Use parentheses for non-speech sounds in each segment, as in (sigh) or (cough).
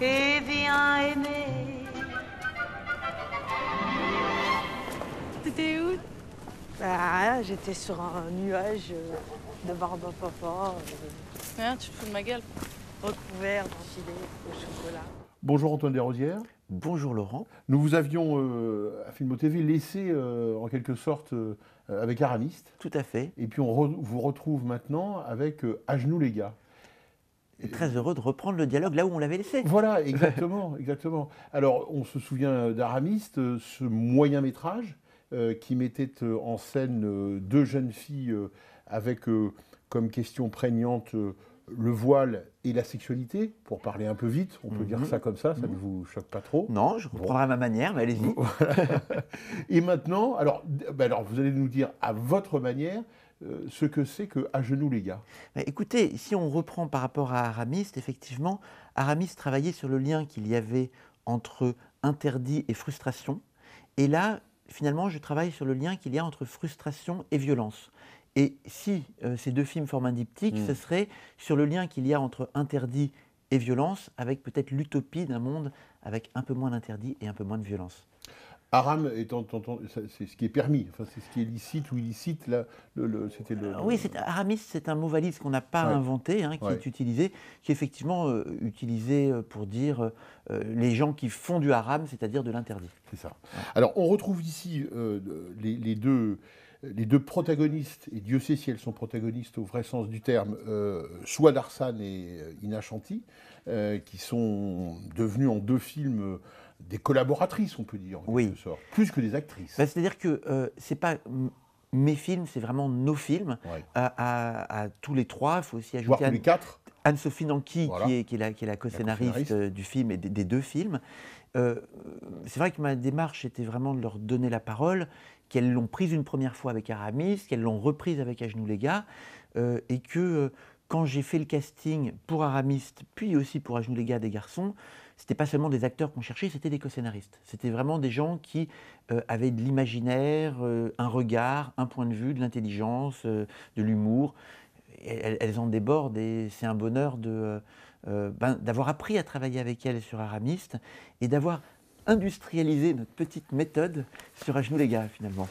et bien aimé. T'étais où Bah, j'étais sur un nuage euh, de barbe à papa. Euh, hein, tu te fous de ma gueule. Recouvert d'un filet au chocolat. Bonjour Antoine Desrosières. Bonjour Laurent. Nous vous avions, euh, à Filmotv, laissé en quelque sorte avec Aramiste. Tout à fait. Et puis on vous retrouve maintenant avec À genoux les gars très heureux de reprendre le dialogue là où on l'avait laissé. Voilà, (laughs) exactement, exactement. Alors, on se souvient d'Aramiste, ce moyen métrage euh, qui mettait euh, en scène euh, deux jeunes filles avec comme question prégnante le voile et la sexualité, pour parler un peu vite, on peut dire mhm. ça comme ça, ça mhm. ne vous choque pas trop. Non, je reprendrai à ma manière, mais allez-y. (laughs) et maintenant, alors, bah, alors, vous allez nous dire à votre manière euh, ce que c'est que à genoux les gars. Bah, écoutez, si on reprend par rapport à Aramis, effectivement, Aramis travaillait sur le lien qu'il y avait entre interdit et frustration. Et là, finalement, je travaille sur le lien qu'il y a entre frustration et violence. Et si euh, ces deux films forment un diptyque, hmm. ce serait sur le lien qu'il y a entre interdit et violence, avec peut-être l'utopie d'un monde avec un peu moins d'interdit et un peu moins de violence. Aram, c'est ce qui est permis, enfin, c'est ce qui est licite ou illicite. oui, c'est, c'est un mot valise qu'on n'a pas inventé, hein, qui est utilisé, qui est effectivement euh, utilisé euh, pour dire euh, les gens qui font du haram, c'est-à-dire de l'interdit. C'est ça. Alors, on retrouve ici les, deux, protagonistes, et Dieu sait si elles sont protagonistes au vrai sens du terme, soit Darsan et Inachanti, qui sont devenus en deux films des collaboratrices, on peut dire, oui. plus que des actrices. Bah, c'est-à-dire que euh, c'est pas mes films, c'est vraiment nos films. À, tous les trois, il faut aussi ajouter Anne, Anne-Sophie Nanki, qui, est, qui, est, la, co-scénariste euh, du film et des, deux films. Euh, c'est vrai que ma démarche était vraiment de leur donner la parole, qu'elles l'ont prise une première fois avec Aramis, qu'elles l'ont reprise avec Agenou les euh, et que quand j'ai fait le casting pour Aramis, puis aussi pour Agenou les des garçons, c'était pas seulement des acteurs qu'on cherchait, c'était des co-scénaristes. C'était vraiment des gens qui euh, avaient de l'imaginaire, euh, un regard, un point de vue, de l'intelligence, euh, de l'humour. Elles, en débordent et c'est un bonheur ben, d'avoir appris à travailler avec elles sur Aramiste et d'avoir industrialisé notre petite méthode sur genoux les gars finalement.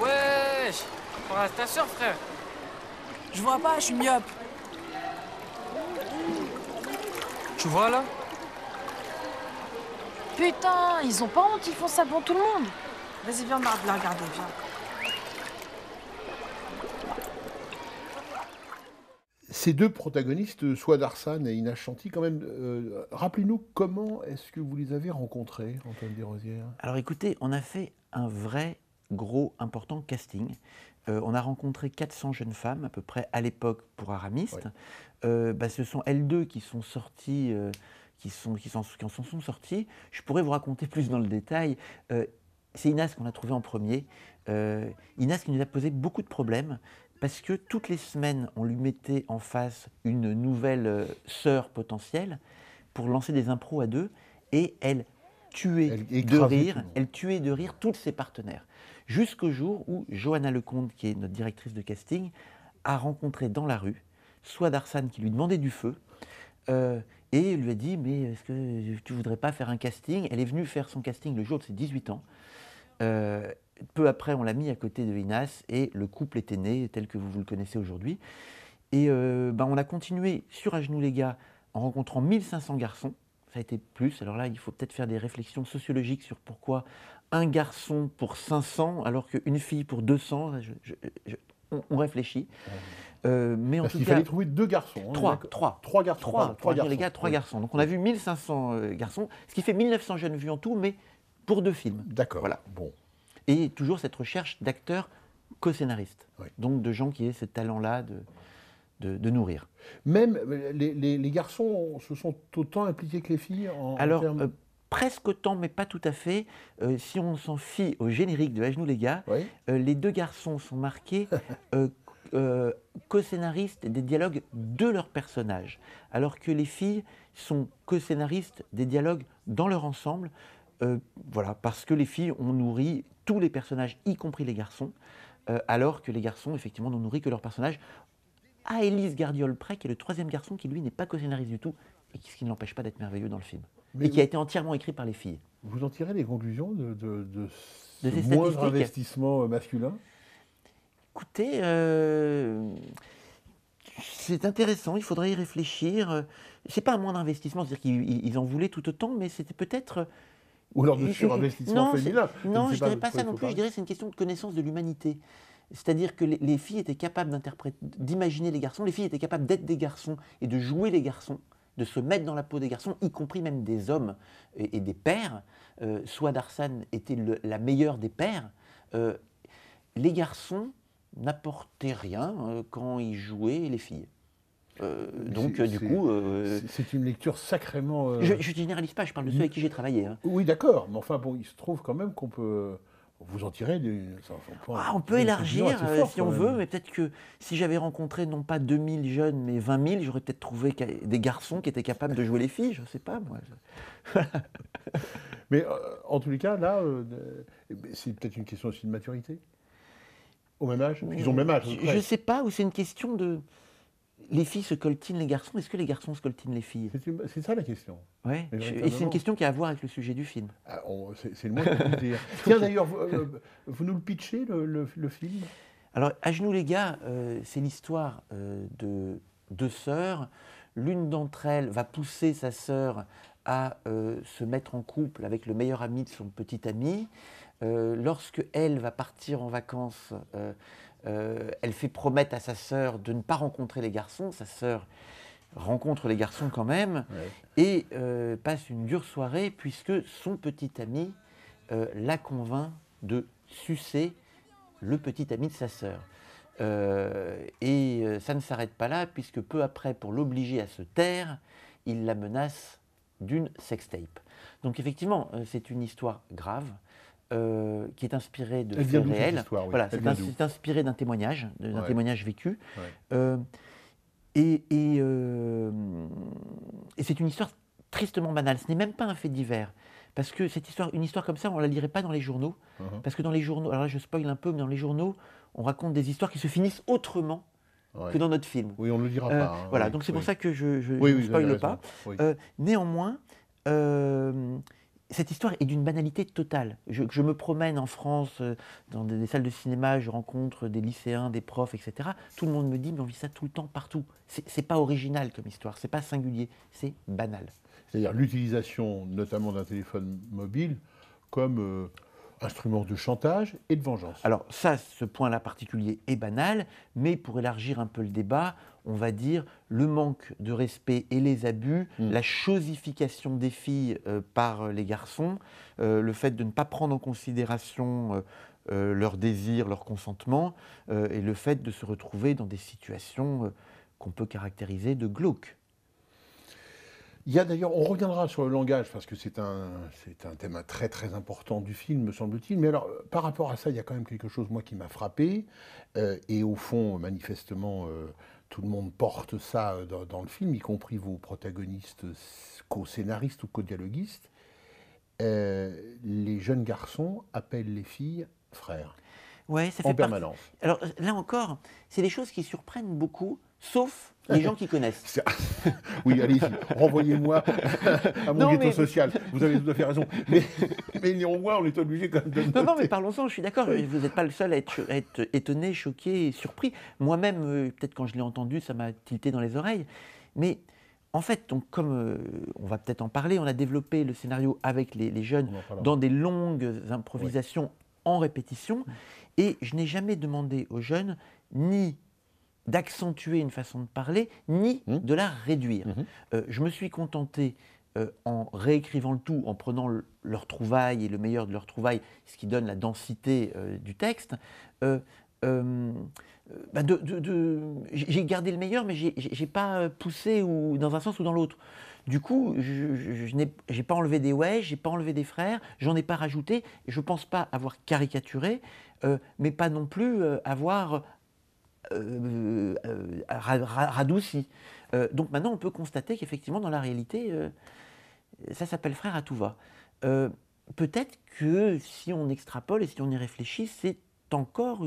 Wesh, frère je vois pas, je suis myope. Tu vois là Putain, ils ont pas honte, ils font ça pour tout le monde. Vas-y, viens, Marc, la regarder, viens. Ces deux protagonistes, soit Darsan et Ina Chanty, quand même, euh, rappelez-nous comment est-ce que vous les avez rencontrés, Antoine Desrosières Alors écoutez, on a fait un vrai gros important casting. Euh, on a rencontré 400 jeunes femmes à peu près à l'époque pour Aramiste. Euh, bah, ce sont elles deux qui sont sorties, euh, qui, sont, qui, qui sont sorties. Je pourrais vous raconter plus dans le détail. c'est Inas qu'on a trouvé en premier. Inas qui nous a posé beaucoup de problèmes parce que toutes les semaines, on lui mettait en face une nouvelle sœur potentielle pour lancer des impros à deux, et elle tuer elle de rire, elle tuait de rire toutes ses partenaires. Jusqu'au jour où Johanna Lecomte, qui est notre directrice de casting, a rencontré dans la rue soit Darsan qui lui demandait du feu, euh, et lui a dit Mais est-ce que tu voudrais pas faire un casting Elle est venue faire son casting le jour de ses 18 ans. Euh, peu après, on l'a mis à côté de Inas et le couple était né tel que vous, le connaissez aujourd'hui. Et euh, ben, on a continué sur À genoux les gars en rencontrant 1500 garçons ça a été plus. Alors là, il faut peut-être faire des réflexions sociologiques sur pourquoi un garçon pour 500 alors qu'une fille pour 200. on, réfléchit. Euh, mais en Parce qu'il fallait trouver deux garçons. Hein, trois, trois. Trois garçons. Trois, garçons. les gars, trois garçons. Donc on a vu 1500 euh, garçons, ce qui fait 1900 jeunes vus en tout, mais pour deux films. D'accord. Voilà. Bon. Et toujours cette recherche d'acteurs co-scénaristes. Donc de gens qui aient ce talent-là de, de, nourrir. Même euh, les, garçons se sont autant impliqués que les filles Alors, euh, presque autant, mais pas tout à fait. Euh, si on s'en fie au générique de Agenou les gars, les deux garçons sont marqués (laughs) co-scénaristes des dialogues de leurs personnages, alors que les filles sont co-scénaristes des dialogues dans leur ensemble. voilà, parce que les filles ont nourri tous les personnages, y compris les garçons alors que les garçons, effectivement, n'ont nourri que leurs personnages à Elise Gardiol-Pré, qui est le troisième garçon qui, lui, n'est pas co-scénariste du tout, et qui, ce qui ne l'empêche pas d'être merveilleux dans le film. Mais et qui a été entièrement écrit par les filles. Vous en tirez les conclusions de, ce moindre investissement euh, masculin Écoutez, euh, c'est intéressant, il faudrait y réfléchir. C'est pas un moindre investissement, c'est-à-dire qu'ils en voulaient tout autant, mais c'était peut-être... Ou alors de euh, surinvestissement féminin. Non, je ne dirais pas ça non plus, je dirais que c'est une question de connaissance de l'humanité. C'est-à-dire que les, filles étaient capables d'imaginer les garçons, les filles étaient capables d'être des garçons et de jouer les garçons, de se mettre dans la peau des garçons, y compris même des hommes et, des pères. Euh, soit Darsan était la meilleure des pères. Euh, les garçons n'apportaient rien euh, quand ils jouaient les filles. donc, du coup. c'est une lecture sacrément. Je ne généralise pas, je parle de ceux avec qui j'ai travaillé. Hein. Oui, d'accord, mais enfin, bon, il se trouve quand même qu'on peut vous en tirez du. Ah, on, peut élargir euh, si on veut, mais peut-être que si j'avais rencontré non pas 2000 jeunes, mais 20 000, j'aurais peut-être trouvé des garçons qui étaient capables de jouer les filles, je ne sais pas moi. (laughs) mais euh, en tous les cas, là, euh, c'est peut-être une question aussi de maturité. Au même âge Ils ont le même âge. Je ne sais pas, ou c'est une question de les filles se coltinent les garçons, est-ce que les garçons se coltinent les filles C'est ça la question. Ouais. Et c'est une question qui a à voir avec le sujet du film. Ah, c'est le moins qu'on puisse dire. Tiens (laughs) d'ailleurs, euh, vous, nous le pitchez, le, film Alors, À genoux les gars, euh, c'est l'histoire euh, de deux sœurs. L'une d'entre elles va pousser sa sœur à se mettre en couple avec le meilleur ami de son petit ami. lorsque elle va partir en vacances euh, elle fait promettre à sa sœur de ne pas rencontrer les garçons. Sa sœur rencontre les garçons quand même et euh, passe une dure soirée puisque son petit ami euh, la convainc de sucer le petit ami de sa sœur. et ça ne s'arrête pas là puisque peu après, pour l'obliger à se taire, il la menace d'une sextape. Donc effectivement, c'est une histoire grave euh, qui est inspiré de faits réels. c'est, inspiré d'un témoignage, d'un témoignage vécu. Euh, euh, et, c'est une histoire tristement banale. Ce n'est même pas un fait divers. Parce que cette histoire, une histoire comme ça, on ne la lirait pas dans les journaux. Uh-huh. Parce que dans les journaux, alors là je spoil un peu, mais dans les journaux, on raconte des histoires qui se finissent autrement que dans notre film. Oui, on ne le dira pas. Hein. Voilà, donc c'est pour ça que je ne spoil pas. néanmoins, cette histoire est d'une banalité totale. Je, me promène en France, euh, dans des, salles de cinéma, je rencontre des lycéens, des profs, etc. Tout le monde me dit, mais on vit ça tout le temps, partout. C'est pas original comme histoire, c'est pas singulier, c'est banal. C'est-à-dire l'utilisation notamment d'un téléphone mobile comme euh, Instrument de chantage et de vengeance. Alors ça, ce point-là particulier est banal, mais pour élargir un peu le débat, on va dire le manque de respect et les abus, hmm. la chosification des filles euh, par euh, les garçons, euh, le fait de ne pas prendre en considération leurs désirs, leur désir, consentement, et le fait de se retrouver dans des situations qu'on peut caractériser de glauques. Il y a d'ailleurs, on reviendra sur le langage parce que c'est un, c'est un thème très très important du film, me semble-t-il. Mais alors, euh, par rapport à ça, il y a quand même quelque chose, moi, qui m'a frappé. Euh, et au fond, manifestement, euh, tout le monde porte ça dans, le film, y compris vos protagonistes co-scénaristes ou co-dialoguistes. les jeunes garçons appellent les filles frères. Ouais, ça en permanence. Alors là encore, c'est des choses qui surprennent beaucoup sauf les gens qui connaissent. (laughs) Oui, allez renvoyez-moi (laughs) à mon ghetto social. Vous avez tout à fait raison. Mais, mais néanmoins, on est obligé quand même de. Non, non, mais parlons-en, je suis d'accord. Vous n'êtes pas le seul à être, étonné, choqué surpris. Moi-même, euh, peut-être quand je l'ai entendu, ça m'a tilté dans les oreilles. Mais. En fait, donc, comme euh, on va peut-être en parler, on a développé le scénario avec les, jeunes dans des longues improvisations en répétition. Et je n'ai jamais demandé aux jeunes ni d'accentuer une façon de parler, ni mmh. de la réduire. Mmh. Euh, je me suis contenté, euh, en réécrivant le tout, en prenant leur trouvaille et le meilleur de leur trouvaille, ce qui donne la densité euh, du texte, bah j'ai gardé le meilleur, mais j'ai pas poussé ou dans un sens ou dans l'autre. Du coup, je, n'ai pas enlevé des ouais, j'ai pas enlevé des frères, j'en ai pas rajouté. Je pense pas avoir caricaturé, mais pas non plus avoir euh, euh, radouci. Euh, donc maintenant, on peut constater qu'effectivement, dans la réalité, ça s'appelle frère à tout va. Peut-être que si on extrapole et si on y réfléchit, c'est encore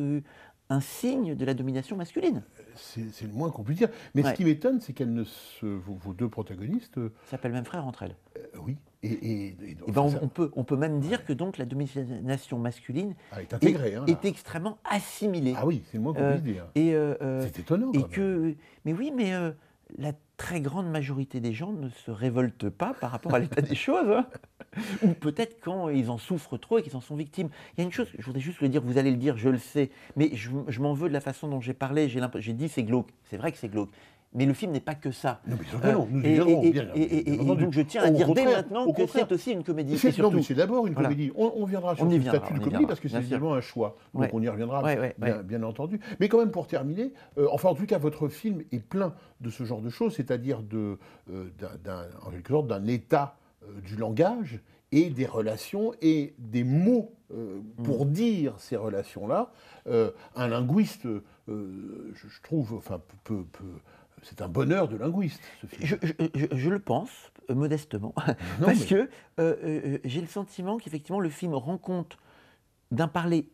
un signe de la domination masculine. C'est le moins qu'on puisse dire. Mais ce qui m'étonne, c'est qu'elles ne se, vos, deux protagonistes s'appellent même frère entre elles. oui. Et, eh ben, on, peut, on peut même dire que donc la domination masculine ah, hein, est, extrêmement assimilée. Ah oui, c'est le moins euh, puisse euh, euh, c'est étonnant. Et que, mais oui, mais la très grande majorité des gens ne se révoltent pas par rapport à l'état des choses. Hein. Ou peut-être quand ils en souffrent trop et qu'ils en sont victimes. Il y a une chose, je voudrais juste le dire, vous allez le dire, je le sais, mais je, je m'en veux de la façon dont j'ai parlé, j'ai dit c'est glauque, c'est vrai que c'est glauque, mais le film n'est pas que ça. Non, mais euh, nous et, et, bien, donc je tiens à dire dès maintenant que c'est aussi une comédie. C'est c'est d'abord une comédie. On, on, viendra sur le statut de comédie parce que c'est évidemment un choix. Donc on y reviendra, bien, entendu. Mais quand même, pour terminer, euh, enfin en tout cas, votre film est plein de ce genre de choses, c'est-à-dire euh, d'un, en quelque sorte d'un état du langage et des relations et des mots mm. pour dire ces relations-là. un linguiste, je, trouve, enfin, peu peut c'est un bonheur de linguiste, ce film. Je, le pense, euh, modestement, (laughs) parce que euh, euh, j'ai le sentiment qu'effectivement le film rend compte d'un parler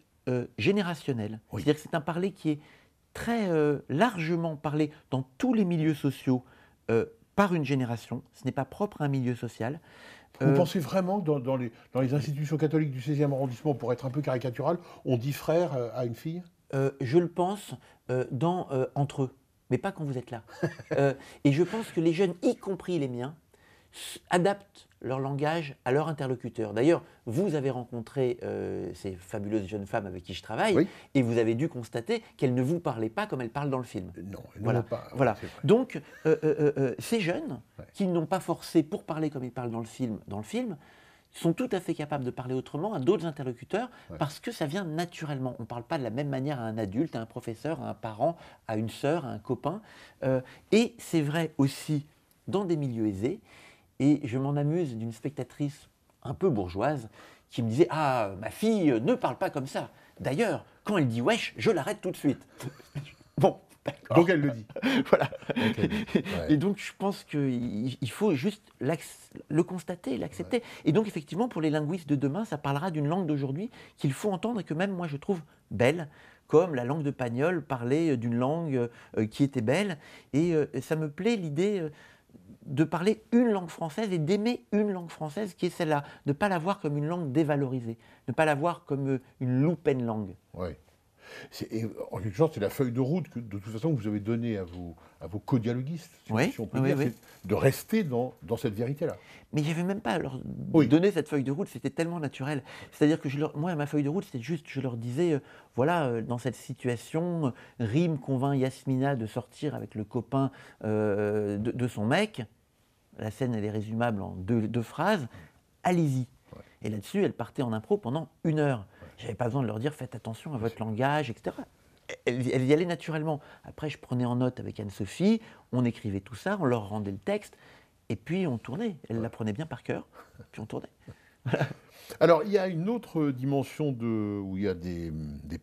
générationnel. C'est-à-dire que c'est un parler qui est très largement parlé dans tous les milieux sociaux par une génération. Ce n'est pas propre à un milieu social. Vous pensez vraiment que dans, les, dans les institutions catholiques du 16e arrondissement, pour être un peu caricatural, on dit frère à une fille Je le pense dans, entre eux mais pas quand vous êtes là. (laughs) Euh, et je pense que les jeunes, y compris les miens, adaptent leur langage à leur interlocuteur. D'ailleurs, vous avez rencontré euh, ces fabuleuses jeunes femmes avec qui je travaille, et vous avez dû constater qu'elles ne vous parlaient pas comme elles parlent dans le film. Euh, non, elles voilà. pas. voilà. Donc, ces jeunes qu'ils qui n'ont pas forcé pour parler comme ils parlent dans le film, dans le film, sont tout à fait capables de parler autrement à d'autres interlocuteurs parce que ça vient naturellement. On ne parle pas de la même manière à un adulte, à un professeur, à un parent, à une sœur, à un copain. Euh, et c'est vrai aussi dans des milieux aisés. Et je m'en amuse d'une spectatrice un peu bourgeoise qui me disait Ah, ma fille ne parle pas comme ça. D'ailleurs, quand elle dit wesh, je l'arrête tout de suite. bon, donc elle le dit. (laughs) voilà. Et donc je pense qu'il faut juste le constater, l'accepter. Et donc effectivement, pour les linguistes de demain, ça parlera d'une langue d'aujourd'hui qu'il faut entendre et que même moi je trouve belle, comme la langue de Pagnol parlait euh, d'une langue euh, qui était belle. Et euh, ça me plaît l'idée de parler une langue française et d'aimer une langue française qui est celle-là, ne pas la voir comme une langue dévalorisée, ne pas la voir comme une loupen langue en quelque sorte, c'est la feuille de route que, de toute façon, vous avez donnée à vos, à co-dialoguistes, si on peut dire, de rester dans, cette vérité-là. Mais avait même pas à leur donner cette feuille de route, c'était tellement naturel. C'est-à-dire que moi, ma feuille de route, c'était juste, je leur disais, euh, voilà, euh, dans cette situation, euh, Rime convainc Yasmina de sortir avec le copain de, son mec. La scène, elle est résumable en deux, phrases. Allez-y. Et là-dessus, elle partait en impro pendant une heure. J'avais pas besoin de leur dire faites attention à votre langage, etc. Elle, y allait naturellement. Après, je prenais en note avec Anne-Sophie, on écrivait tout ça, on leur rendait le texte, et puis on tournait. Elle la prenait bien par cœur, puis on tournait. (laughs) Alors, il y a une autre dimension où il y a des,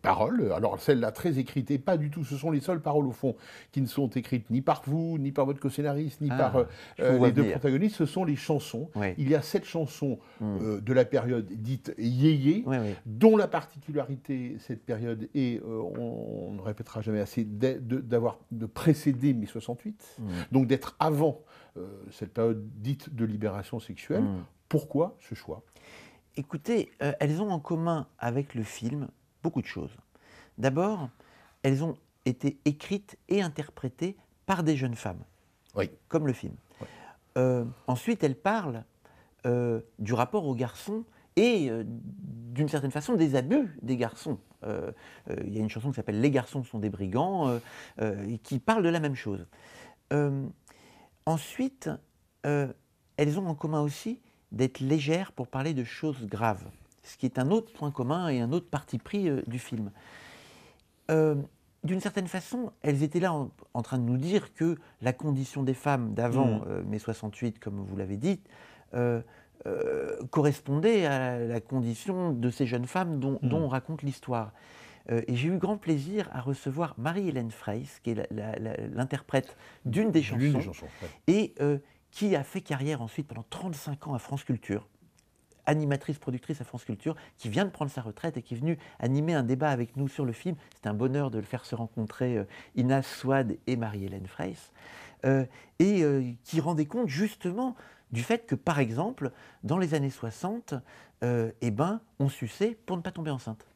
paroles. Alors, celle-là, très écrite, et pas du tout. Ce sont les seules paroles, au fond, qui ne sont écrites ni par vous, ni par votre co-scénariste, ni ah, par euh, euh, les deux protagonistes. Ce sont les chansons. Il y a sept chansons hmm. euh, de la période dite yéyé, dont la particularité, cette période, est, on, ne répétera jamais assez, d'avoir de, précéder mai 68, hmm. donc d'être avant cette période dite de libération sexuelle. Hmm. Pourquoi ce choix Écoutez, euh, elles ont en commun avec le film beaucoup de choses. D'abord, elles ont été écrites et interprétées par des jeunes femmes, oui. comme le film. Euh, ensuite, elles parlent euh, du rapport aux garçons et d'une certaine façon des abus des garçons. Il y a une chanson qui s'appelle Les garçons sont des brigands qui parle de la même chose. ensuite, elles ont en commun aussi d'être légère pour parler de choses graves, ce qui est un autre point commun et un autre parti pris euh, du film. Euh, d'une certaine façon, elles étaient là en, train de nous dire que la condition des femmes d'avant mm. euh, mai 68, comme vous l'avez dit, correspondait à la, condition de ces jeunes femmes dont, mm. on raconte l'histoire. et j'ai eu grand plaisir à recevoir Marie-Hélène Frey, qui est l'interprète d'une des chansons, qui a fait carrière ensuite pendant 35 ans à France Culture, animatrice, productrice à France Culture, qui vient de prendre sa retraite et qui est venue animer un débat avec nous sur le film. C'est un bonheur de le faire se rencontrer, Inas euh, Ina Swad et Marie-Hélène Freys, euh, et euh, qui rendait compte justement du fait que, par exemple, dans les années 60, eh ben, on suçait pour ne pas tomber enceinte.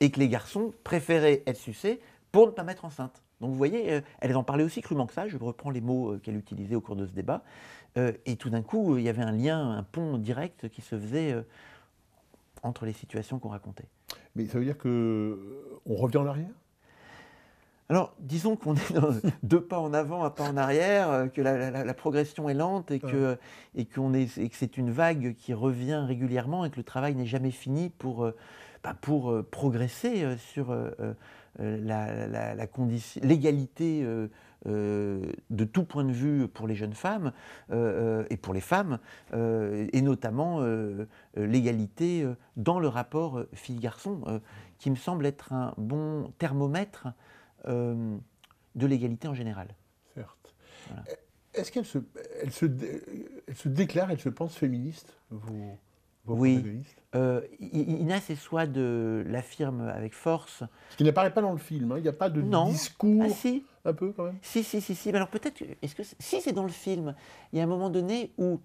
Et que les garçons préféraient être sucés pour ne pas mettre enceinte. Donc vous voyez, euh, elle en parlait aussi crûment que ça, je reprends les mots euh, qu'elle utilisait au cours de ce débat, euh, et tout d'un coup, il y avait un lien, un pont direct qui se faisait entre les situations qu'on racontait. Mais ça veut dire qu'on revient en arrière alors, disons qu'on est (laughs) deux pas en avant, un pas en arrière, que la, progression est lente ah. et que, c'est une vague qui revient régulièrement et que le travail n'est jamais fini pour bah, progresser sur l'égalité euh, la, la, euh, euh, de tout point de vue pour les jeunes femmes et pour les femmes, et notamment l'égalité dans le rapport fille-garçon, qui me semble être un bon thermomètre de l'égalité en général. Certes. Est-ce qu'elle se, elle se, se déclare, elle se pense féministe vous... Oui. Euh, Inès et soi de l'affirme avec force. Ce qui n'apparaît pas dans le film, hein. il n'y a pas de discours. Ah, si. Un peu quand même. Si, si, si, si. alors peut-être, est-ce que si c'est dans le film, il y a un moment donné où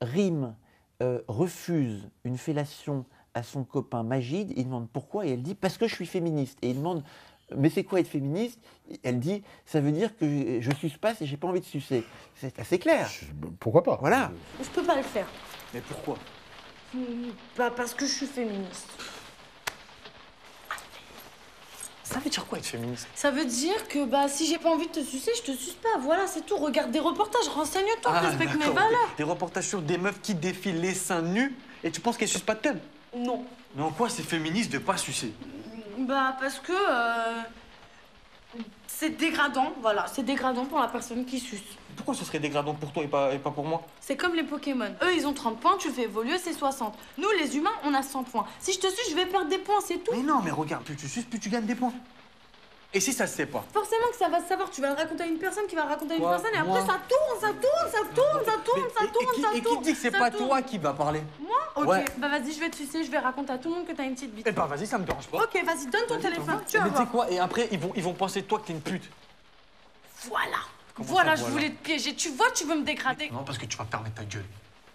Rime euh, refuse une fellation à son copain Magide, il demande pourquoi et elle dit parce que je suis féministe. Et il demande mais c'est quoi être féministe Elle dit, ça veut dire que je, je suce pas et j'ai pas envie de sucer. C'est assez clair. Pourquoi pas Voilà. Je peux pas le faire. Mais pourquoi bah, parce que je suis féministe. Ça veut dire quoi être féministe Ça veut dire que bah si j'ai pas envie de te sucer, je te suce pas. Voilà, c'est tout. Regarde des reportages, renseigne-toi, ah, respecte mes valeurs. Des, reportages sur des meufs qui défilent les seins nus et tu penses qu'elles sucent pas de thème Non. Mais en quoi c'est féministe de pas sucer Bah parce que euh, c'est dégradant, voilà, c'est dégradant pour la personne qui suce. Pourquoi ce serait dégradant pour toi et pas, et pas pour moi C'est comme les Pokémon. Eux, ils ont 30 points, tu fais évoluer, c'est 60. Nous, les humains, on a 100 points. Si je te suce, je vais perdre des points, c'est tout. Mais non, mais regarde, plus tu suces, plus tu gagnes des points. Et si ça se sait pas Forcément que ça va se savoir. Tu vas le raconter à une personne qui va raconter à une personne et après ça tourne, ça tourne, ça tourne, ça tourne, ça tourne, ça tourne. Et qui dit que c'est pas toi qui va parler Moi Ok, bah vas-y, je vais te sucer, je vais raconter à tout le monde que t'as une petite bite. Eh bah vas-y, ça me dérange pas. Ok, vas-y, donne ton téléphone, tu vas Mais tu sais quoi Et après, ils vont, ils vont penser de toi que t'es une pute. Voilà Voilà, je voulais te piéger. Tu vois, tu veux me dégrader. Non, parce que tu vas fermer ta gueule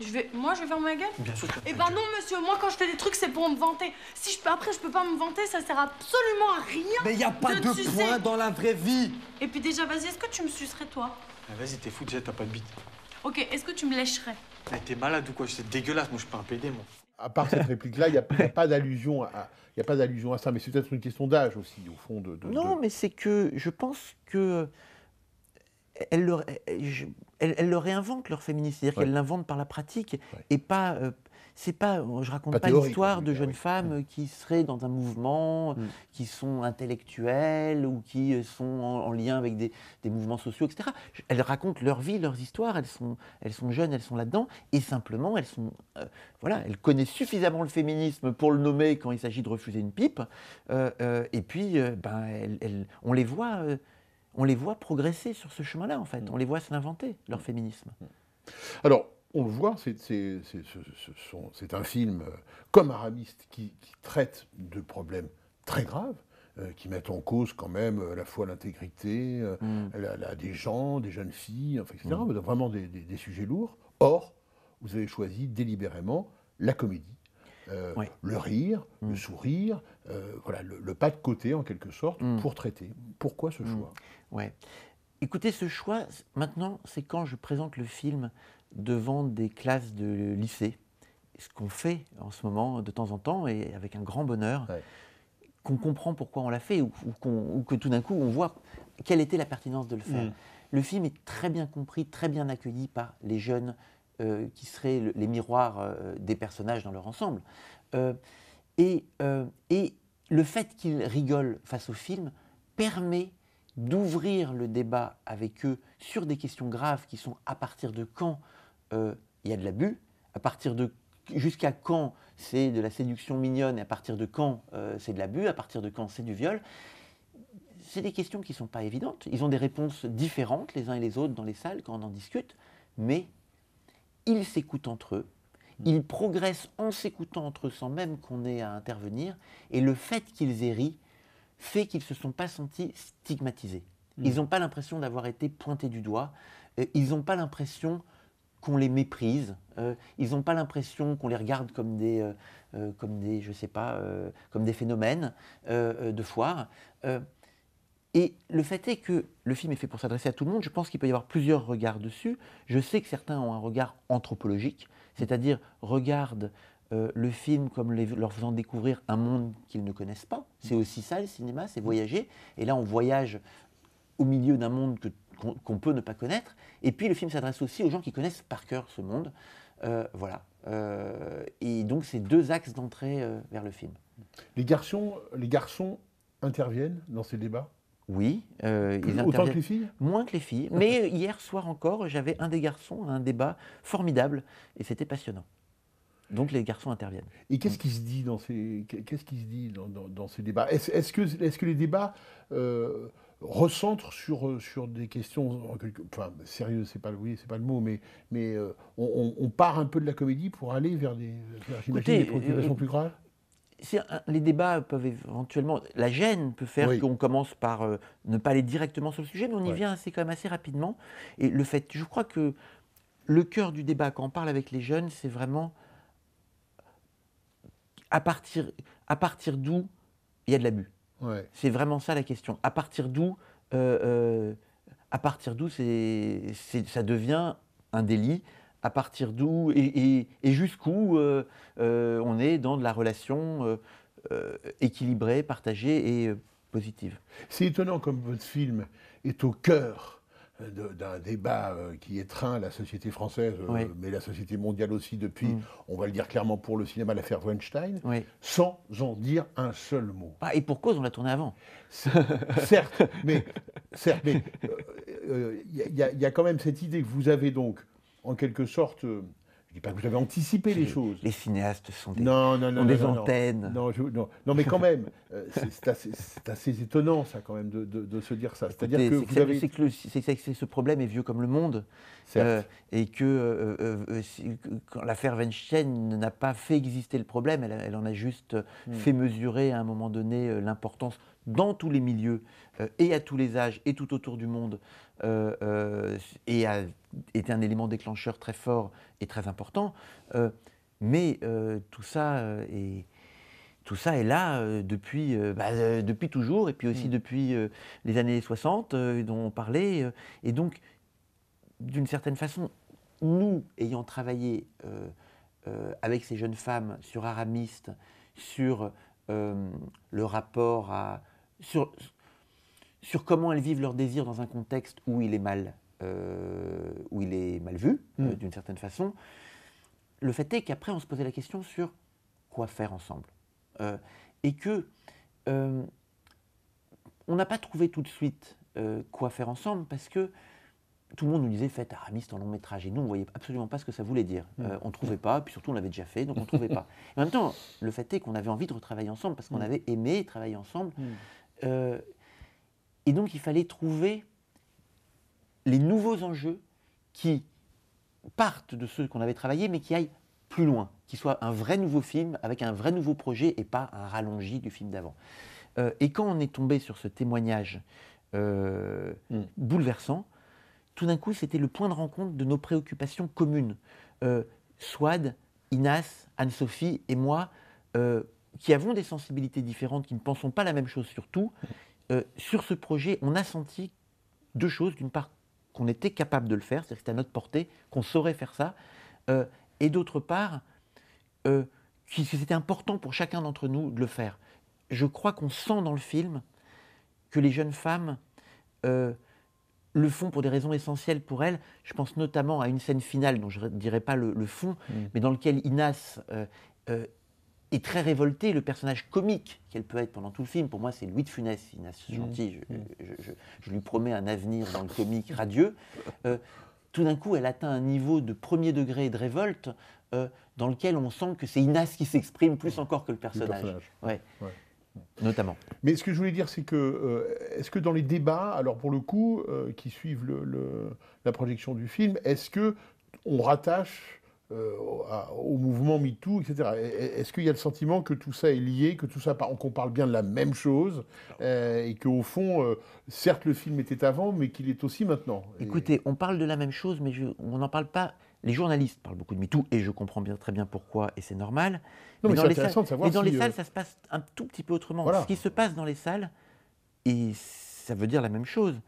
vais... Moi, je vais faire ma gueule Bien sûr. Eh ben non, monsieur, moi, quand je fais des trucs, c'est pour me vanter. Si je peux... après, je peux pas me vanter, ça sert absolument à rien. Mais il a pas de, point dans la vraie vie. Et puis déjà, vas-y, est-ce que tu me sucerais, toi ah, Vas-y, t'es fou, déjà, t'as pas de bite. Ok, est-ce que tu me lècherais ah, T'es malade ou quoi C'est dégueulasse, moi, je suis pas un pédé, moi. À part cette réplique-là, il n'y a, pas d'allusion à... y a pas d'allusion à ça, mais c'est peut-être une question d'âge aussi, au fond. De, non, mais c'est que je pense que elle, le elles, leur le réinventent leur féminisme, c'est-à-dire qu'elles l'inventent par la pratique Je et pas. Euh, c'est pas, euh, je raconte pas, l'histoire de bah jeunes femmes euh, qui seraient dans un mouvement, mm. qui sont intellectuelles ou qui sont en, lien avec des, des, mouvements sociaux, etc. Elles racontent leur vie, leurs histoires. Elles sont, elles sont jeunes, elles sont là-dedans, et simplement, elles sont, voilà, elles connaissent suffisamment le féminisme pour le nommer quand il s'agit de refuser une pipe. et puis, ben, elles, on les voit on les voit progresser sur ce chemin-là, en fait. Mm. On les voit s'inventer, leur mm. féminisme. Mm. Alors, on le voit, c'est un film euh, comme arabiste, qui, traite de problèmes très graves, euh, qui mettent en cause quand même à euh, la fois l'intégrité des gens, des jeunes filles, enfin, etc. Vraiment des, sujets lourds. Or, vous avez choisi délibérément la comédie euh, le rire, le mm. sourire, euh, voilà, le, pas de côté en quelque sorte mm. pour traiter. Pourquoi ce mm. choix ouais. Écoutez, ce choix, maintenant, c'est quand je présente le film devant des classes de lycée, ce qu'on fait en ce moment de temps en temps et avec un grand bonheur. qu'on comprend pourquoi on l'a fait ou, que tout d'un coup on voit quelle était la pertinence de le faire. Le film est très bien compris, très bien accueilli par les jeunes euh, qui seraient les miroirs euh, des personnages dans leur ensemble. Euh, et, le fait qu'ils rigolent face au film permet d'ouvrir le débat avec eux sur des questions graves qui sont à partir de quand il y a de l'abus, à partir de jusqu'à quand c'est de la séduction mignonne et à partir de quand c'est de l'abus, à partir de quand c'est du viol. C'est des questions qui ne sont pas évidentes. Ils ont des réponses différentes les uns et les autres dans les salles quand on en discute, mais ils s'écoutent entre eux, mm. ils progressent en s'écoutant entre eux sans même qu'on ait à intervenir, et le fait qu'ils aient ri fait qu'ils ne se sont pas sentis stigmatisés. Mm. Ils n'ont pas l'impression d'avoir été pointés du doigt, euh, ils n'ont pas l'impression qu'on les méprise, euh, ils n'ont pas l'impression qu'on les regarde comme des, euh, comme des, je sais pas, comme des phénomènes de foire. Et le fait est que le film est fait pour s'adresser à tout le monde. Je pense qu'il peut y avoir plusieurs regards dessus. Je sais que certains ont un regard anthropologique, c'est-à-dire regardent euh, le film comme leur faisant découvrir un monde qu'ils ne connaissent pas. C'est aussi ça le cinéma, c'est voyager. Et là, on voyage au milieu d'un monde qu'on, peut ne pas connaître. Et puis, le film s'adresse aussi aux gens qui connaissent par cœur ce monde. Euh, voilà. Euh, et donc, c'est deux axes d'entrée vers le film. Les garçons, les garçons interviennent dans ces débats oui, euh, ils autant que les filles Moins que les filles. (laughs) Mais hier soir encore, j'avais un des garçons à un débat formidable et c'était passionnant. Donc les garçons interviennent. Et qu'est-ce mm. qui se dit dans ces, qu'est-ce qui se dit dans, ces débats est-ce, que, est-ce que les débats euh, recentrent sur, euh, sur des questions, enfin sérieuses c'est pas, oui, c'est pas le mot, mais, mais on, part un peu de la comédie pour aller vers des, questions des plus graves les débats peuvent éventuellement. La gêne peut faire qu'on commence par euh, ne pas aller directement sur le sujet, mais on y vient quand même assez rapidement. Et le fait, je crois que le cœur du débat, quand on parle avec les jeunes, c'est vraiment à partir, à partir d'où il y a de l'abus. C'est vraiment ça la question. À partir d'où, euh, euh, à partir d'où ça devient un délit à partir d'où et, jusqu'où euh, euh, on est dans de la relation euh, équilibrée, partagée et positive. C'est étonnant comme votre film est au cœur d'un débat qui étreint la société française, mais la société mondiale aussi depuis, mm. on va le dire clairement pour le cinéma, l'affaire Weinstein, sans en dire un seul mot. Ah, et pour cause, on l'a tourné avant. certes, mais certes, mais il y, a quand même cette idée que vous avez donc en quelque sorte. Euh, je ne dis pas que j'avais anticipé les, choses. Les cinéastes sont des, ont des antennes. non, mais quand (laughs) même, euh, c'est assez, étonnant, ça, quand même, de, se dire ça. C'est-à-dire que, ce problème est vieux comme le monde. Euh, et que l'affaire Weinstein n'a pas fait exister le problème, elle, en a juste hmm. fait mesurer à un moment donné l'importance dans tous les milieux euh, et à tous les âges et tout autour du monde euh, euh, et a été un élément déclencheur très fort et très important. mais tout ça est tout ça est là depuis, bah, depuis toujours, et puis aussi mm. depuis les années 60 dont on parlait. et donc, d'une certaine façon, nous, ayant travaillé avec ces jeunes femmes sur Aramiste, sur le rapport à, sur, sur comment elles vivent leur désir dans un contexte où il est mal, euh, où il est mal vu, euh, mm. d'une certaine façon. Le fait est qu'après, on se posait la question sur quoi faire ensemble. Euh, et que on n'a pas trouvé tout de suite quoi faire ensemble parce que tout le monde nous disait faites Aramis en long métrage. Et nous, on voyait absolument pas ce que ça voulait dire. Mm. on ne trouvait pas, puis surtout, on l'avait déjà fait, donc on ne trouvait (laughs) pas. en même temps, le fait est qu'on avait envie de retravailler ensemble parce qu'on mm. avait aimé travailler ensemble. Euh, et donc, il fallait trouver les nouveaux enjeux qui partent de ceux qu'on avait travaillés, mais qui aillent plus loin, qui soit un vrai nouveau film avec un vrai nouveau projet et pas un rallongi du film d'avant. Euh, et quand on est tombé sur ce témoignage euh, hmm. bouleversant, tout d'un coup, c'était le point de rencontre de nos préoccupations communes. Swad, Inas, Anne-Sophie et moi, qui avons des sensibilités différentes, qui ne pensons pas la même chose sur tout, euh, sur ce projet, on a senti deux choses. D'une part, qu'on était capable de le faire, c'est-à-dire que c'était à notre portée, qu'on saurait faire ça. Euh, et d'autre part, euh, que c'était important pour chacun d'entre nous de le faire. Je crois qu'on sent dans le film que les jeunes femmes le font pour des raisons essentielles pour elles. Je pense notamment à une scène finale dont je ne dirai pas le, fond, mmh. mais dans lequel Inas est très révoltée. Le personnage comique qu'elle peut être pendant tout le film, pour moi, c'est Louis de Funès, Inès Gentil. Mmh. Mmh. Je, lui promets un avenir dans le comique radieux. Euh, tout d'un coup, elle atteint un niveau de premier degré de révolte euh, dans lequel on sent que c'est Inas qui s'exprime plus mmh. encore que le personnage. Ouais. Notamment. Mais ce que je voulais dire, c'est que euh, est-ce que dans les débats, alors pour le coup, qui suivent la projection du film, est-ce que on rattache euh, au mouvement MeToo, etc. Est-ce qu'il y a le sentiment que tout ça est lié, que tout ça, qu'on parle bien de la même chose, et euh, et qu'au fond, euh, certes le film était avant, mais qu'il est aussi maintenant Écoutez, on parle de la même chose, mais on n'en parle pas. Les journalistes parlent beaucoup de MeToo, et je comprends bien, très bien pourquoi, et c'est normal. mais, dans, les salles, dans les salles, ça se passe un tout petit peu autrement. Ce qui se passe dans les salles, et ça veut dire la même chose,